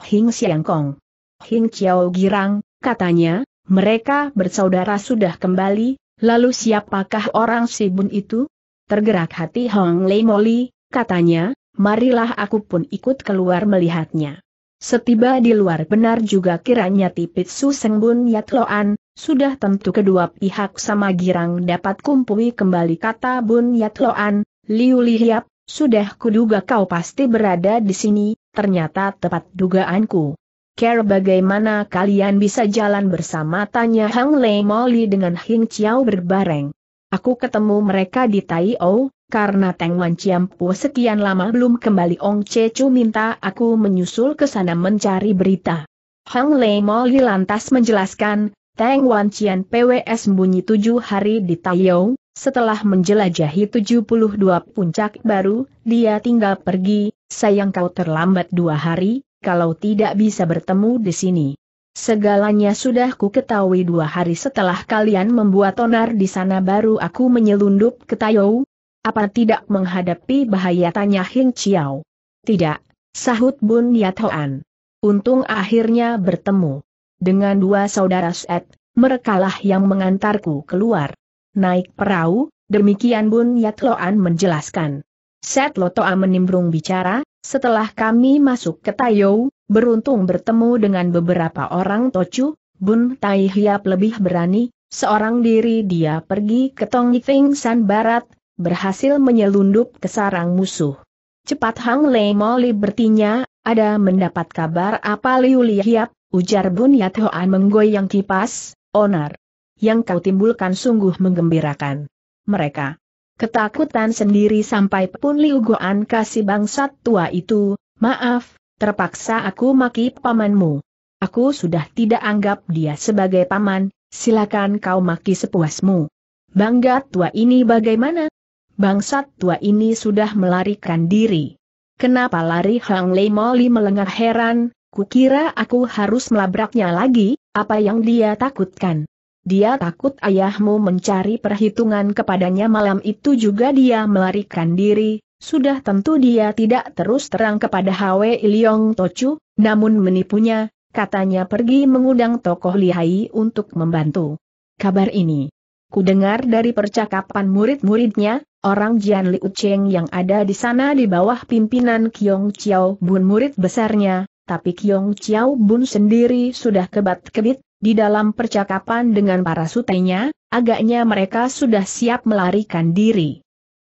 Hing Kong. Hing Chiao girang, katanya, mereka bersaudara sudah kembali, lalu siapakah orang Shibun itu? Tergerak hati Hong Lei Moli, katanya, marilah aku pun ikut keluar melihatnya. Setiba di luar benar juga kiranya tipit Su Sengbun Loan. sudah tentu kedua pihak sama girang dapat kumpui kembali kata Bun Yat Loan. Liu Lihiap, sudah kuduga kau pasti berada di sini, ternyata tepat dugaanku. Care bagaimana kalian bisa jalan bersama tanya Hang Lei Moli dengan Hing Chiao berbareng. Aku ketemu mereka di Tai O karena Teng Wan puas sekian lama belum kembali Ong Che Chu minta aku menyusul ke sana mencari berita. Hang Lei Li lantas menjelaskan, Teng Wan Cian PWS bunyi tujuh hari di Tai O, setelah menjelajahi tujuh puluh dua puncak baru, dia tinggal pergi, sayang kau terlambat dua hari, kalau tidak bisa bertemu di sini. Segalanya sudah ku ketahui dua hari setelah kalian membuat onar di sana baru aku menyelundup ke Tayou. Apa tidak menghadapi bahaya tanya Hing Chiao? Tidak, sahut Bun Yathoan. Untung akhirnya bertemu. Dengan dua saudara Set, merekalah yang mengantarku keluar. Naik perahu, demikian Bun Yatloan menjelaskan. Set Lotoa menimbrung bicara, setelah kami masuk ke Tayou, beruntung bertemu dengan beberapa orang tocu, Bun Tai Hiap lebih berani, seorang diri dia pergi ke Yifeng San Barat, berhasil menyelundup ke sarang musuh. Cepat Hang Lei Moli bertinya, ada mendapat kabar apa Liu Hiap, ujar Bun Yat Hoan menggoyang kipas, onar. Yang kau timbulkan sungguh menggembirakan. Mereka ketakutan sendiri sampai pun Liu Goan kasih bangsat tua itu, maaf, terpaksa aku maki pamanmu. Aku sudah tidak anggap dia sebagai paman, silakan kau maki sepuasmu. Bangga tua ini bagaimana? Bangsat tua ini sudah melarikan diri. Kenapa lari Hang Lei Moli melengah heran, kukira aku harus melabraknya lagi, apa yang dia takutkan. Dia takut ayahmu mencari perhitungan kepadanya malam itu juga dia melarikan diri, sudah tentu dia tidak terus terang kepada Hwe Iliong Tochu, namun menipunya, katanya pergi mengundang tokoh lihai untuk membantu. Kabar ini. Ku dengar dari percakapan murid-muridnya, orang Jian Liu Cheng yang ada di sana di bawah pimpinan Kiong Chiao Bun murid besarnya, tapi Kiong Chiao Bun sendiri sudah kebat-kebit, di dalam percakapan dengan para sutenya, agaknya mereka sudah siap melarikan diri.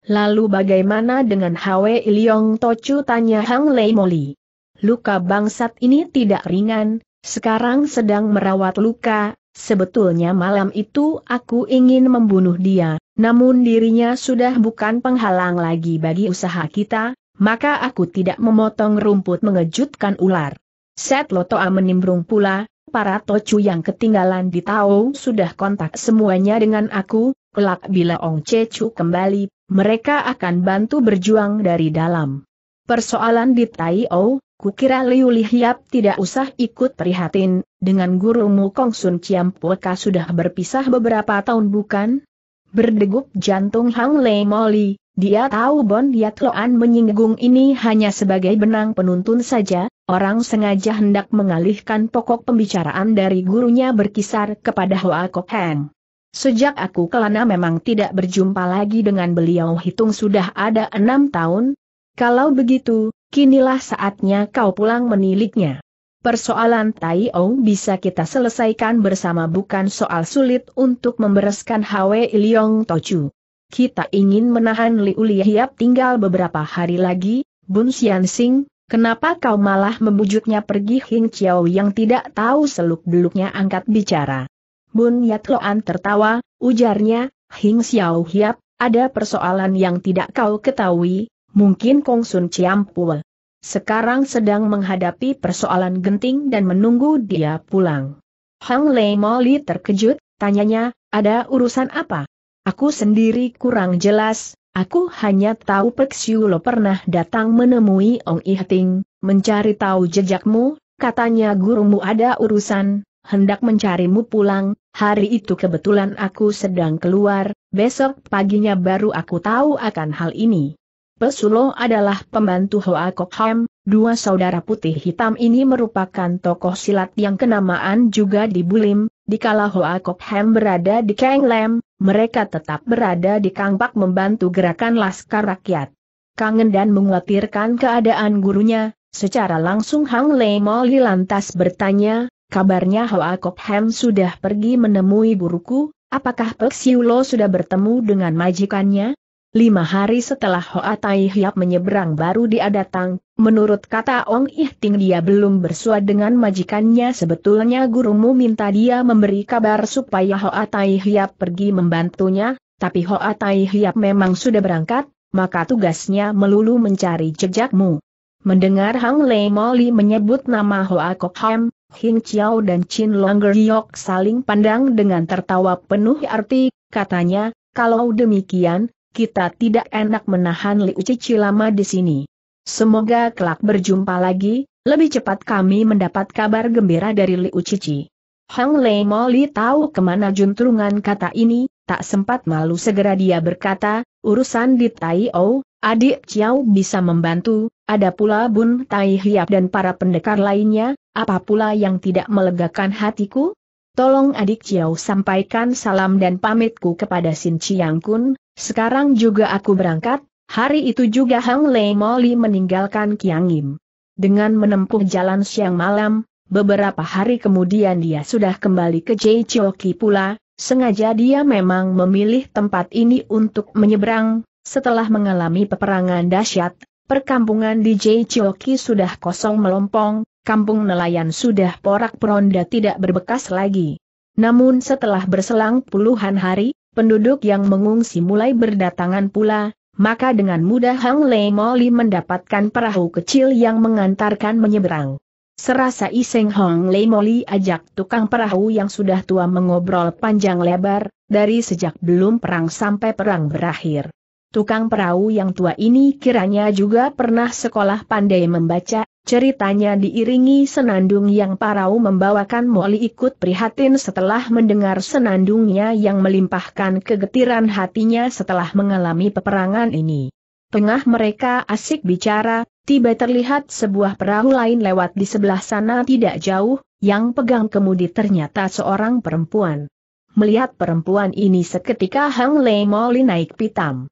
Lalu bagaimana dengan Hwe Iliong Tochu tanya Hang Lei Moli. Luka bangsat ini tidak ringan, sekarang sedang merawat luka, sebetulnya malam itu aku ingin membunuh dia, namun dirinya sudah bukan penghalang lagi bagi usaha kita, maka aku tidak memotong rumput mengejutkan ular. Set Lotoa menimbrung pula, para tocu yang ketinggalan di Tao sudah kontak semuanya dengan aku, kelak bila Ong Cecu kembali, mereka akan bantu berjuang dari dalam. Persoalan di Tai O, kukira Liu Liyap tidak usah ikut prihatin, dengan gurumu Kong Sun Chiam sudah berpisah beberapa tahun bukan? Berdegup jantung Hang Lei Moli, dia tahu Bon Yat Loan menyinggung ini hanya sebagai benang penuntun saja, orang sengaja hendak mengalihkan pokok pembicaraan dari gurunya berkisar kepada Hoa Kok Heng. Sejak aku kelana memang tidak berjumpa lagi dengan beliau hitung sudah ada enam tahun. Kalau begitu, kinilah saatnya kau pulang meniliknya. Persoalan Tai Ong bisa kita selesaikan bersama bukan soal sulit untuk membereskan Hwe Iliong Tochu. Kita ingin menahan Liu Lihiap tinggal beberapa hari lagi, Bun Xian Sing, kenapa kau malah membujuknya pergi Hing Chiao yang tidak tahu seluk-beluknya angkat bicara. Bun Yatloan tertawa, ujarnya, Hing Xiao Hiap, ada persoalan yang tidak kau ketahui, mungkin Kong Sun Ciampul. Sekarang sedang menghadapi persoalan genting dan menunggu dia pulang. Hang Lei Moli terkejut, tanyanya, ada urusan apa? Aku sendiri kurang jelas, aku hanya tahu lo pernah datang menemui Ong Ihting, mencari tahu jejakmu, katanya gurumu ada urusan, hendak mencarimu pulang, hari itu kebetulan aku sedang keluar, besok paginya baru aku tahu akan hal ini. Pesulo adalah pembantu Hoa Kok Ham, dua saudara putih hitam ini merupakan tokoh silat yang kenamaan juga di Bulim, dikala Hoa Kok Ham berada di Kang Lem, mereka tetap berada di Kang Pak membantu gerakan Laskar Rakyat. Kangen dan mengkhawatirkan keadaan gurunya, secara langsung Hang Lei Moli lantas bertanya, kabarnya Hoa Kok Hem sudah pergi menemui guruku, apakah Pek Siulo sudah bertemu dengan majikannya? Lima hari setelah Hoa Tai Hiap menyeberang baru dia datang, menurut kata Ong Ih Ting dia belum bersua dengan majikannya sebetulnya gurumu minta dia memberi kabar supaya Hoa Tai Hiap pergi membantunya, tapi Hoa Tai Hiap memang sudah berangkat, maka tugasnya melulu mencari jejakmu. Mendengar Hang Lei Moli menyebut nama Hoa Kok Ham, Hing Chiao dan Chin Longer Yok saling pandang dengan tertawa penuh arti, katanya, kalau demikian, kita tidak enak menahan Liu Cici lama di sini. Semoga kelak berjumpa lagi, lebih cepat kami mendapat kabar gembira dari Liu Cici. Hang Lei Moli tahu kemana juntrungan kata ini, tak sempat malu segera dia berkata, urusan di Tai Adik Ciao bisa membantu, ada pula Bun Tai Hiap dan para pendekar lainnya, apa pula yang tidak melegakan hatiku? Tolong adik Ciao sampaikan salam dan pamitku kepada Sin Chiang Kun, sekarang juga aku berangkat, hari itu juga Hang Lei Moli meninggalkan Kiang Im. Dengan menempuh jalan siang malam, beberapa hari kemudian dia sudah kembali ke Jai Chioki pula, sengaja dia memang memilih tempat ini untuk menyeberang, setelah mengalami peperangan dahsyat, perkampungan di Jaichioki sudah kosong melompong, kampung nelayan sudah porak peronda tidak berbekas lagi. Namun setelah berselang puluhan hari, penduduk yang mengungsi mulai berdatangan pula, maka dengan mudah Hang Lei Moli mendapatkan perahu kecil yang mengantarkan menyeberang. Serasa iseng Hong Lei Moli ajak tukang perahu yang sudah tua mengobrol panjang lebar, dari sejak belum perang sampai perang berakhir. Tukang perahu yang tua ini kiranya juga pernah sekolah pandai membaca, ceritanya diiringi senandung yang parau membawakan Moli ikut prihatin setelah mendengar senandungnya yang melimpahkan kegetiran hatinya setelah mengalami peperangan ini. Tengah mereka asik bicara, tiba terlihat sebuah perahu lain lewat di sebelah sana tidak jauh, yang pegang kemudi ternyata seorang perempuan. Melihat perempuan ini seketika Hang Lei Moli naik pitam.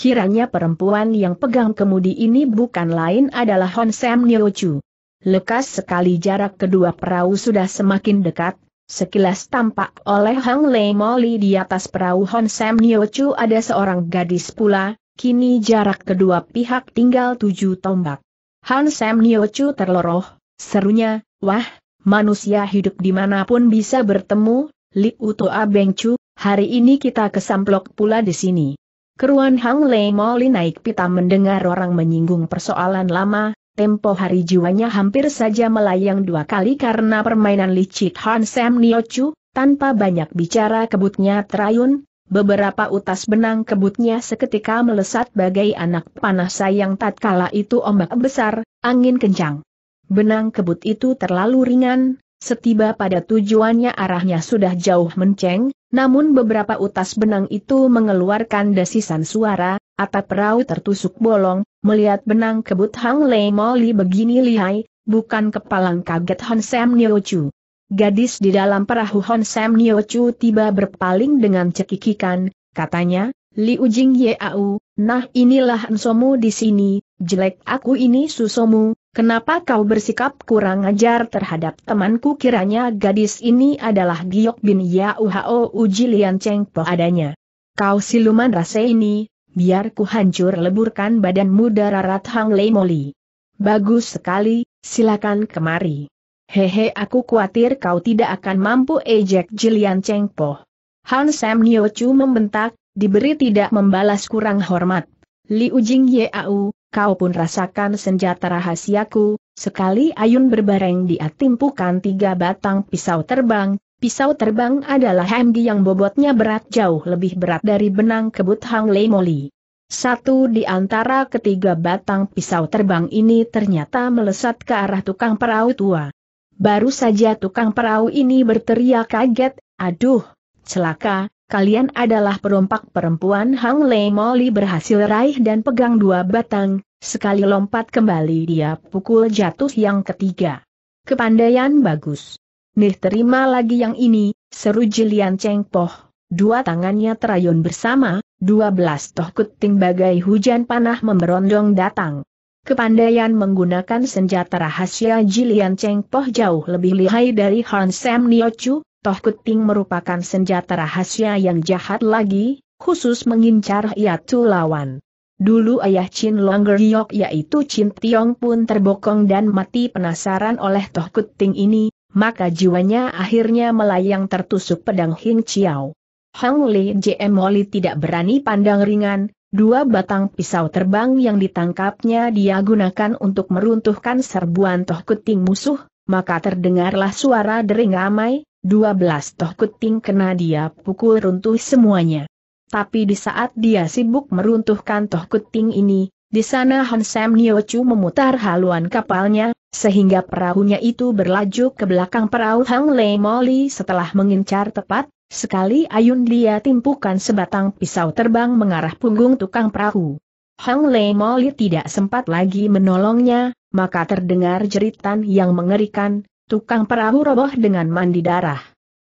Kiranya perempuan yang pegang kemudi ini bukan lain adalah Hon Sam Chu. Lekas sekali jarak kedua perahu sudah semakin dekat, sekilas tampak oleh Hang Lei Moli di atas perahu Hon Sam Chu ada seorang gadis pula, kini jarak kedua pihak tinggal tujuh tombak. Hon Sam Chu terloroh, serunya, wah, manusia hidup dimanapun bisa bertemu, Li Uto Abeng Chu, hari ini kita kesamplok pula di sini. Keruan Hang Lei Moli naik pita mendengar orang menyinggung persoalan lama, tempo hari jiwanya hampir saja melayang dua kali karena permainan licik Han Sam Niochu, tanpa banyak bicara kebutnya terayun, beberapa utas benang kebutnya seketika melesat bagai anak panah sayang tatkala itu ombak besar, angin kencang. Benang kebut itu terlalu ringan, Setiba pada tujuannya arahnya sudah jauh menceng, namun beberapa utas benang itu mengeluarkan desisan suara, atap perahu tertusuk bolong, melihat benang kebut Hang Lei Moli begini lihai, bukan kepalang kaget Hon Sam Chu. Gadis di dalam perahu Hon Sam Chu tiba berpaling dengan cekikikan, katanya, Li Ujing Yeau, nah inilah ensomu di sini, jelek aku ini susomu, Kenapa kau bersikap kurang ajar terhadap temanku kiranya gadis ini adalah Giok bin Yauhao Uji Lian Cheng Po adanya. Kau siluman rase ini, biar ku hancur leburkan badan muda Rarat Hang Lei Moli. Bagus sekali, silakan kemari. Hehe aku khawatir kau tidak akan mampu ejek Jilian Cheng Po. Han Sam Nio Chu membentak, diberi tidak membalas kurang hormat. Li Ujing Yau, kau pun rasakan senjata rahasiaku, sekali ayun berbareng dia timpukan tiga batang pisau terbang, pisau terbang adalah hemgi yang bobotnya berat jauh lebih berat dari benang kebut Hang Lei Moli. Satu di antara ketiga batang pisau terbang ini ternyata melesat ke arah tukang perahu tua. Baru saja tukang perahu ini berteriak kaget, aduh, celaka, kalian adalah perompak perempuan Hang Lei Moli berhasil raih dan pegang dua batang, sekali lompat kembali dia pukul jatuh yang ketiga. Kepandaian bagus. Nih terima lagi yang ini, seru Jilian Cheng Poh. Dua tangannya terayun bersama, dua belas toh kuting bagai hujan panah memberondong datang. Kepandaian menggunakan senjata rahasia Jilian Cheng Poh jauh lebih lihai dari Han Sam Niochu, Toh Kuting merupakan senjata rahasia yang jahat lagi, khusus mengincar tu lawan. Dulu ayah Chin Longgeriok yaitu Chin Tiong pun terbokong dan mati penasaran oleh Toh Kuting ini, maka jiwanya akhirnya melayang tertusuk pedang Hing Chiao. Hang Li JM Oli tidak berani pandang ringan, dua batang pisau terbang yang ditangkapnya dia gunakan untuk meruntuhkan serbuan Toh Kuting musuh, maka terdengarlah suara dering ramai, 12 toh kuting kena dia pukul runtuh semuanya. Tapi di saat dia sibuk meruntuhkan toh kuting ini, di sana Han Sam Niochu memutar haluan kapalnya, sehingga perahunya itu berlaju ke belakang perahu Hang Le Moli setelah mengincar tepat, sekali ayun dia timpukan sebatang pisau terbang mengarah punggung tukang perahu. Hang Le Moli tidak sempat lagi menolongnya, maka terdengar jeritan yang mengerikan, Tukang perahu roboh dengan mandi darah.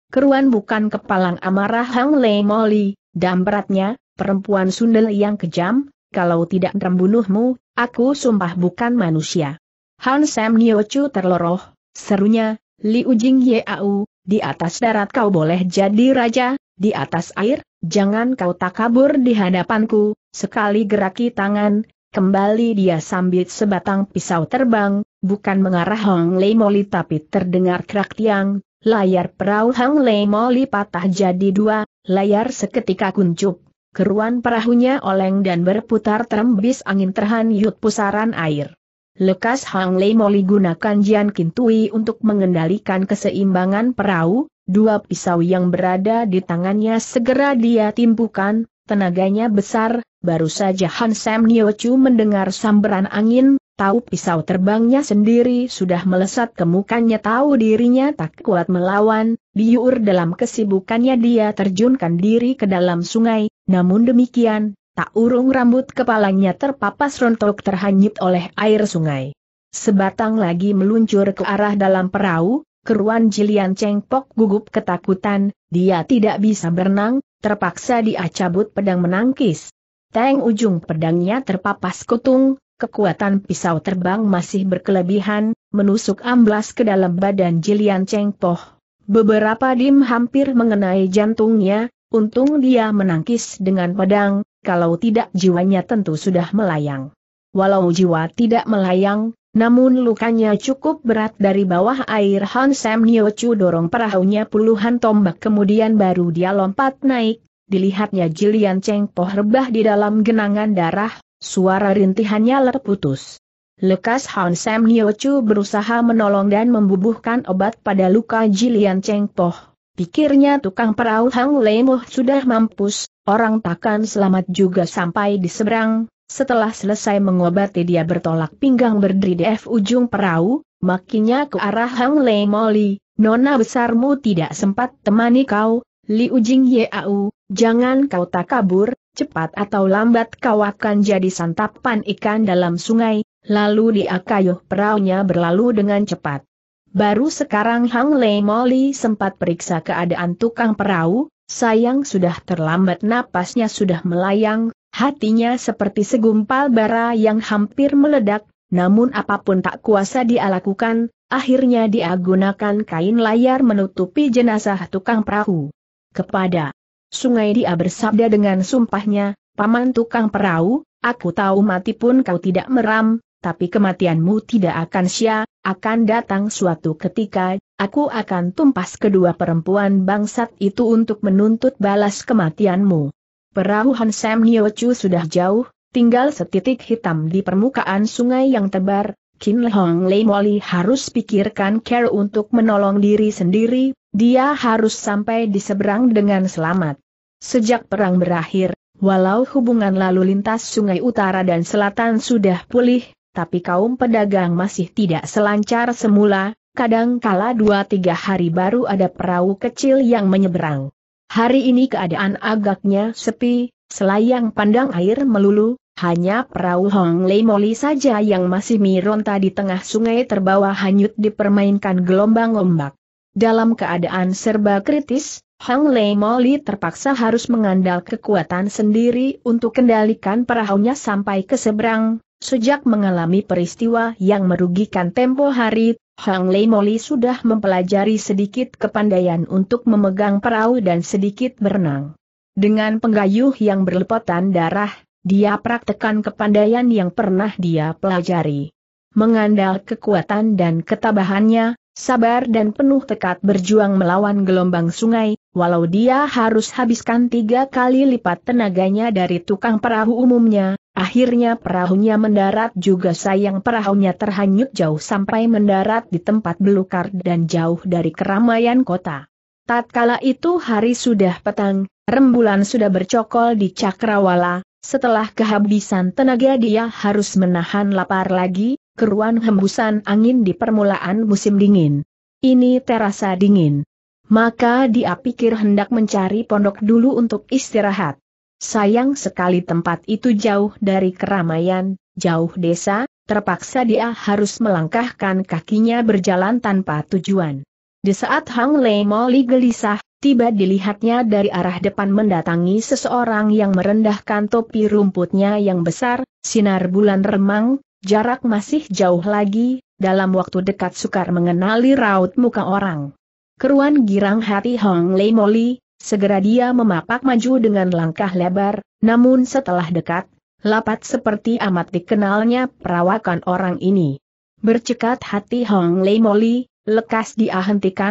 Keruan bukan kepalang amarah Hang Lei Moli, dan beratnya, perempuan sundel yang kejam, kalau tidak terbunuhmu, aku sumpah bukan manusia. Han Sam Niochu terloroh, serunya, Li Ujing Au. di atas darat kau boleh jadi raja, di atas air, jangan kau takabur di hadapanku, sekali geraki tangan, Kembali dia sambit sebatang pisau terbang, bukan mengarah Hang Lei Moli tapi terdengar kerak tiang, layar perahu Hang Lei Moli patah jadi dua, layar seketika kuncup. Keruan perahunya oleng dan berputar terembis angin terhanyut pusaran air. Lekas Hang Lei Moli gunakan Jian Kintui untuk mengendalikan keseimbangan perahu, dua pisau yang berada di tangannya segera dia timpukan, tenaganya besar, baru saja Han Sam Chu mendengar samberan angin, tahu pisau terbangnya sendiri sudah melesat ke mukanya tahu dirinya tak kuat melawan, diur dalam kesibukannya dia terjunkan diri ke dalam sungai, namun demikian, tak urung rambut kepalanya terpapas rontok terhanyut oleh air sungai. Sebatang lagi meluncur ke arah dalam perahu, Keruan Jilian Cengpok gugup ketakutan, dia tidak bisa berenang, terpaksa dia cabut pedang menangkis. Teng ujung pedangnya terpapas kutung, kekuatan pisau terbang masih berkelebihan, menusuk amblas ke dalam badan Jilian Cengpoh. Beberapa dim hampir mengenai jantungnya, untung dia menangkis dengan pedang, kalau tidak jiwanya tentu sudah melayang. Walau jiwa tidak melayang, namun lukanya cukup berat dari bawah air Han Sam Nio Chu dorong perahunya puluhan tombak kemudian baru dia lompat naik, dilihatnya Jilian Cheng Poh rebah di dalam genangan darah, suara rintihannya terputus. Lekas Han Sam Nio Chu berusaha menolong dan membubuhkan obat pada luka Jilian Cheng Poh. Pikirnya tukang perahu Hang Lemoh sudah mampus, orang takkan selamat juga sampai di seberang, setelah selesai mengobati dia bertolak pinggang berdiri di ujung perahu, makinya ke arah Hang Lei Moli, Nona besarmu tidak sempat temani kau, Li Ujing Yeau, jangan kau tak kabur, cepat atau lambat kau akan jadi santapan ikan dalam sungai, lalu dia kayuh perahunya berlalu dengan cepat. Baru sekarang Hang Lei Moli sempat periksa keadaan tukang perahu, sayang sudah terlambat napasnya sudah melayang, Hatinya seperti segumpal bara yang hampir meledak, namun apapun tak kuasa dia lakukan, akhirnya dia gunakan kain layar menutupi jenazah tukang perahu. Kepada sungai dia bersabda dengan sumpahnya, Paman tukang perahu, aku tahu mati pun kau tidak meram, tapi kematianmu tidak akan sia, akan datang suatu ketika, aku akan tumpas kedua perempuan bangsat itu untuk menuntut balas kematianmu. Perahu Han Sam Chu sudah jauh, tinggal setitik hitam di permukaan sungai yang tebar, Le Hong Lei Moli harus pikirkan care untuk menolong diri sendiri, dia harus sampai di seberang dengan selamat. Sejak perang berakhir, walau hubungan lalu lintas sungai utara dan selatan sudah pulih, tapi kaum pedagang masih tidak selancar semula, kadang kala dua tiga hari baru ada perahu kecil yang menyeberang. Hari ini keadaan agaknya sepi, selayang pandang air melulu, hanya perahu Hong Lei Moli saja yang masih mironta di tengah sungai terbawa hanyut dipermainkan gelombang ombak. Dalam keadaan serba kritis, Hong Lei Moli terpaksa harus mengandalkan kekuatan sendiri untuk kendalikan perahunya sampai ke seberang, Sejak mengalami peristiwa yang merugikan tempo hari, Hang Lei Moli sudah mempelajari sedikit kepandaian untuk memegang perahu dan sedikit berenang. Dengan penggayuh yang berlepotan darah, dia praktekan kepandaian yang pernah dia pelajari. Mengandal kekuatan dan ketabahannya, sabar dan penuh tekad berjuang melawan gelombang sungai, walau dia harus habiskan tiga kali lipat tenaganya dari tukang perahu umumnya, Akhirnya perahunya mendarat juga sayang perahunya terhanyut jauh sampai mendarat di tempat belukar dan jauh dari keramaian kota. Tatkala itu hari sudah petang, rembulan sudah bercokol di Cakrawala, setelah kehabisan tenaga dia harus menahan lapar lagi, keruan hembusan angin di permulaan musim dingin. Ini terasa dingin. Maka dia pikir hendak mencari pondok dulu untuk istirahat. Sayang sekali tempat itu jauh dari keramaian, jauh desa, terpaksa dia harus melangkahkan kakinya berjalan tanpa tujuan. Di saat Hang Lei Moli gelisah, tiba dilihatnya dari arah depan mendatangi seseorang yang merendahkan topi rumputnya yang besar, sinar bulan remang, jarak masih jauh lagi, dalam waktu dekat sukar mengenali raut muka orang. Keruan girang hati Hong Lei Moli, Segera dia memapak maju dengan langkah lebar, namun setelah dekat, lapat seperti amat dikenalnya perawakan orang ini. Bercekat hati Hong Lei Moli, lekas dia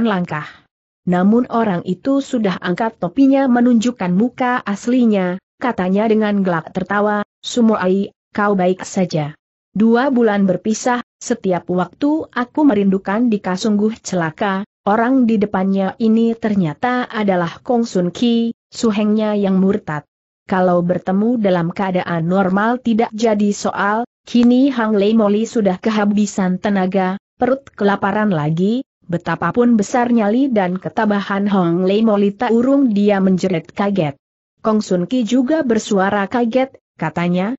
langkah. Namun orang itu sudah angkat topinya menunjukkan muka aslinya, katanya dengan gelak tertawa, Sumuai, kau baik saja. Dua bulan berpisah, setiap waktu aku merindukan dikasungguh celaka, Orang di depannya ini ternyata adalah Kong Sun Ki, suhengnya yang murtad. Kalau bertemu dalam keadaan normal tidak jadi soal, kini Hang Lei Moli sudah kehabisan tenaga, perut kelaparan lagi, betapapun besar nyali dan ketabahan Hang Lei Moli tak urung dia menjerit kaget. Kong Sun Ki juga bersuara kaget, katanya,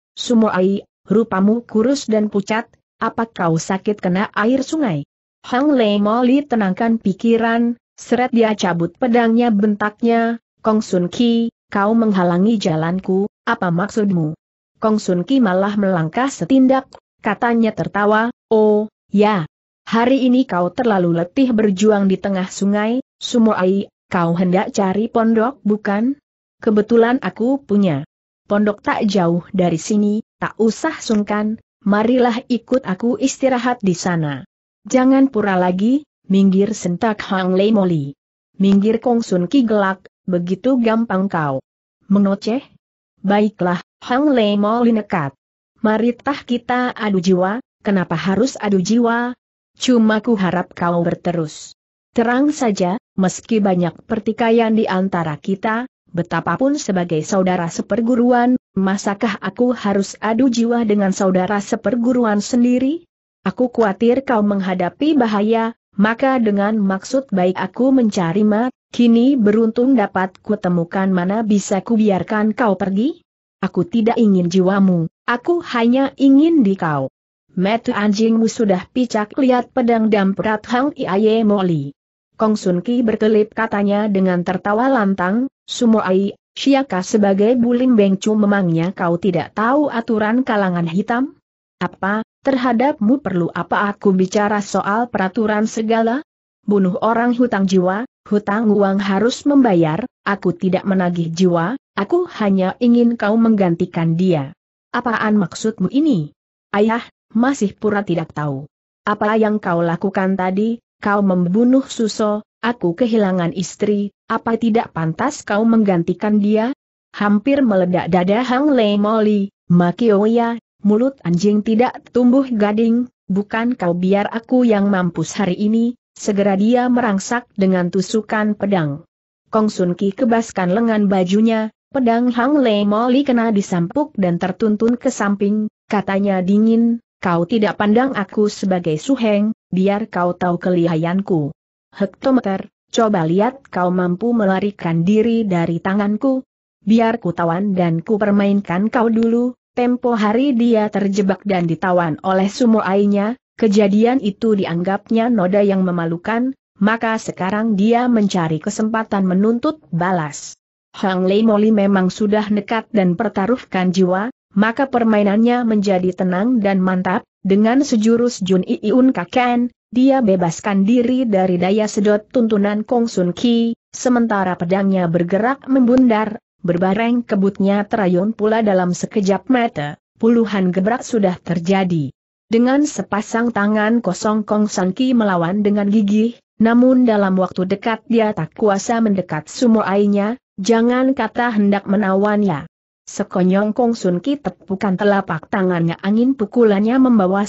Ai, rupamu kurus dan pucat, apa kau sakit kena air sungai? Hang Lei Moli tenangkan pikiran, seret dia cabut pedangnya bentaknya, Kong Sun Ki, kau menghalangi jalanku, apa maksudmu? Kong Sun Ki malah melangkah setindak, katanya tertawa, oh, ya. Hari ini kau terlalu letih berjuang di tengah sungai, Sumoai, kau hendak cari pondok bukan? Kebetulan aku punya. Pondok tak jauh dari sini, tak usah sungkan, marilah ikut aku istirahat di sana. Jangan pura lagi, minggir sentak Hang Lei Moli. Minggir Kong Sun Ki gelak, begitu gampang kau. Mengoceh? Baiklah, Hang Lei Moli nekat. Maritah kita adu jiwa, kenapa harus adu jiwa? Cuma ku harap kau berterus. Terang saja, meski banyak pertikaian di antara kita, betapapun sebagai saudara seperguruan, masakah aku harus adu jiwa dengan saudara seperguruan sendiri? Aku khawatir kau menghadapi bahaya, maka dengan maksud baik aku mencari mat. kini beruntung dapat kutemukan mana bisa kubiarkan kau pergi? Aku tidak ingin jiwamu, aku hanya ingin di kau. Metu anjingmu sudah picak lihat pedang damprat Hang Iaye Moli. Kong Sun Ki berkelip katanya dengan tertawa lantang, Sumoai, siakah sebagai Bulim Bengcu memangnya kau tidak tahu aturan kalangan hitam? Apa, terhadapmu perlu apa aku bicara soal peraturan segala? Bunuh orang hutang jiwa, hutang uang harus membayar, aku tidak menagih jiwa, aku hanya ingin kau menggantikan dia. Apaan maksudmu ini? Ayah, masih pura tidak tahu. Apa yang kau lakukan tadi, kau membunuh Suso, aku kehilangan istri, apa tidak pantas kau menggantikan dia? Hampir meledak dada Hang Lei Moli, Makioya, mulut anjing tidak tumbuh gading, bukan kau biar aku yang mampus hari ini, segera dia merangsak dengan tusukan pedang. Kong Sun Ki kebaskan lengan bajunya, pedang Hang Le Moli kena disampuk dan tertuntun ke samping, katanya dingin, kau tidak pandang aku sebagai suheng, biar kau tahu kelihayanku. Hektometer, coba lihat kau mampu melarikan diri dari tanganku. Biar ku tawan dan ku permainkan kau dulu, Tempo hari dia terjebak dan ditawan oleh sumo ainya, kejadian itu dianggapnya noda yang memalukan, maka sekarang dia mencari kesempatan menuntut balas. Hang Lei Moli memang sudah nekat dan pertaruhkan jiwa, maka permainannya menjadi tenang dan mantap, dengan sejurus Jun Iiun Kaken, dia bebaskan diri dari daya sedot tuntunan Kong Sun Ki, sementara pedangnya bergerak membundar, berbareng kebutnya terayun pula dalam sekejap mata, puluhan gebrak sudah terjadi. Dengan sepasang tangan kosong Kong San Ki melawan dengan gigih, namun dalam waktu dekat dia tak kuasa mendekat sumoainya, jangan kata hendak menawannya. Sekonyong Kong Sun Ki tepukan telapak tangannya angin pukulannya membawa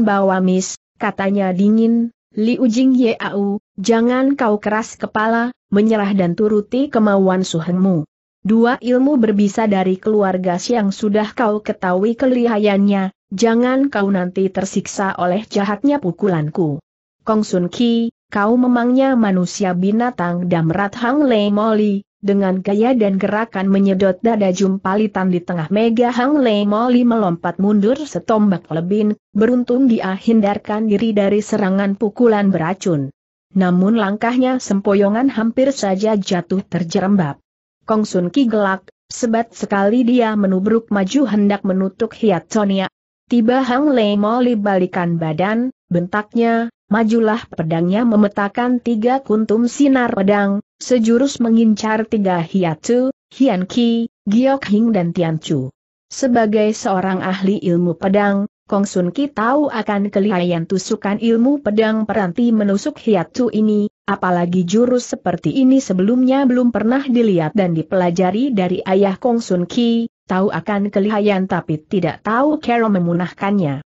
bawa mis, katanya dingin, Li Ujing Yeau, jangan kau keras kepala, menyerah dan turuti kemauan suhengmu. Dua ilmu berbisa dari keluarga siang sudah kau ketahui kelihayannya, jangan kau nanti tersiksa oleh jahatnya pukulanku. Kong Sun Ki, kau memangnya manusia binatang dan damrat Hang Lei Moli, dengan gaya dan gerakan menyedot dada jumpalitan di tengah mega Hang Lei Moli melompat mundur setombak lebin, beruntung dia hindarkan diri dari serangan pukulan beracun. Namun langkahnya sempoyongan hampir saja jatuh terjerembab. Kong Sun Ki gelak, sebat sekali dia menubruk maju hendak menutup hiat Sonia. Tiba Hang Lei Moli balikan badan, bentaknya, majulah pedangnya memetakan tiga kuntum sinar pedang, sejurus mengincar tiga hiatu, Hian Ki, Giok Hing dan Tian Chu. Sebagai seorang ahli ilmu pedang, Kong Sun Ki tahu akan kelihayan tusukan ilmu pedang peranti menusuk hiatus ini, apalagi jurus seperti ini sebelumnya belum pernah dilihat dan dipelajari dari ayah Kong Sun Ki, tahu akan kelihayan tapi tidak tahu cara memunahkannya.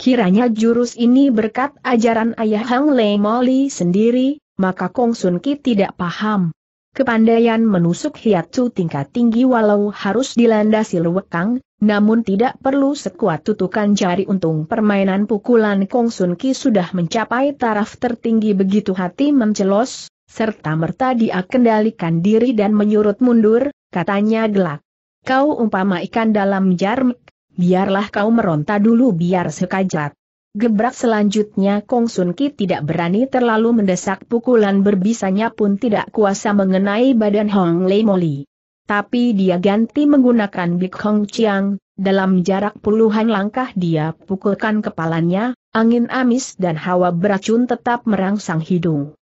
Kiranya jurus ini berkat ajaran ayah Hang Lei Moli sendiri, maka Kong Sun Ki tidak paham. Kepandaian menusuk hiatus tingkat tinggi walau harus dilandasi lewekang, namun tidak perlu sekuat tutukan jari untung permainan pukulan Kong Sun Ki sudah mencapai taraf tertinggi begitu hati mencelos, serta merta dia kendalikan diri dan menyurut mundur, katanya gelak. Kau umpama ikan dalam jarm, biarlah kau meronta dulu biar sekajat. Gebrak selanjutnya Kong Sun Ki tidak berani terlalu mendesak pukulan berbisanya pun tidak kuasa mengenai badan Hong Lei Moli. Tapi dia ganti menggunakan Big Hong Chiang, dalam jarak puluhan langkah dia pukulkan kepalanya, angin amis dan hawa beracun tetap merangsang hidung.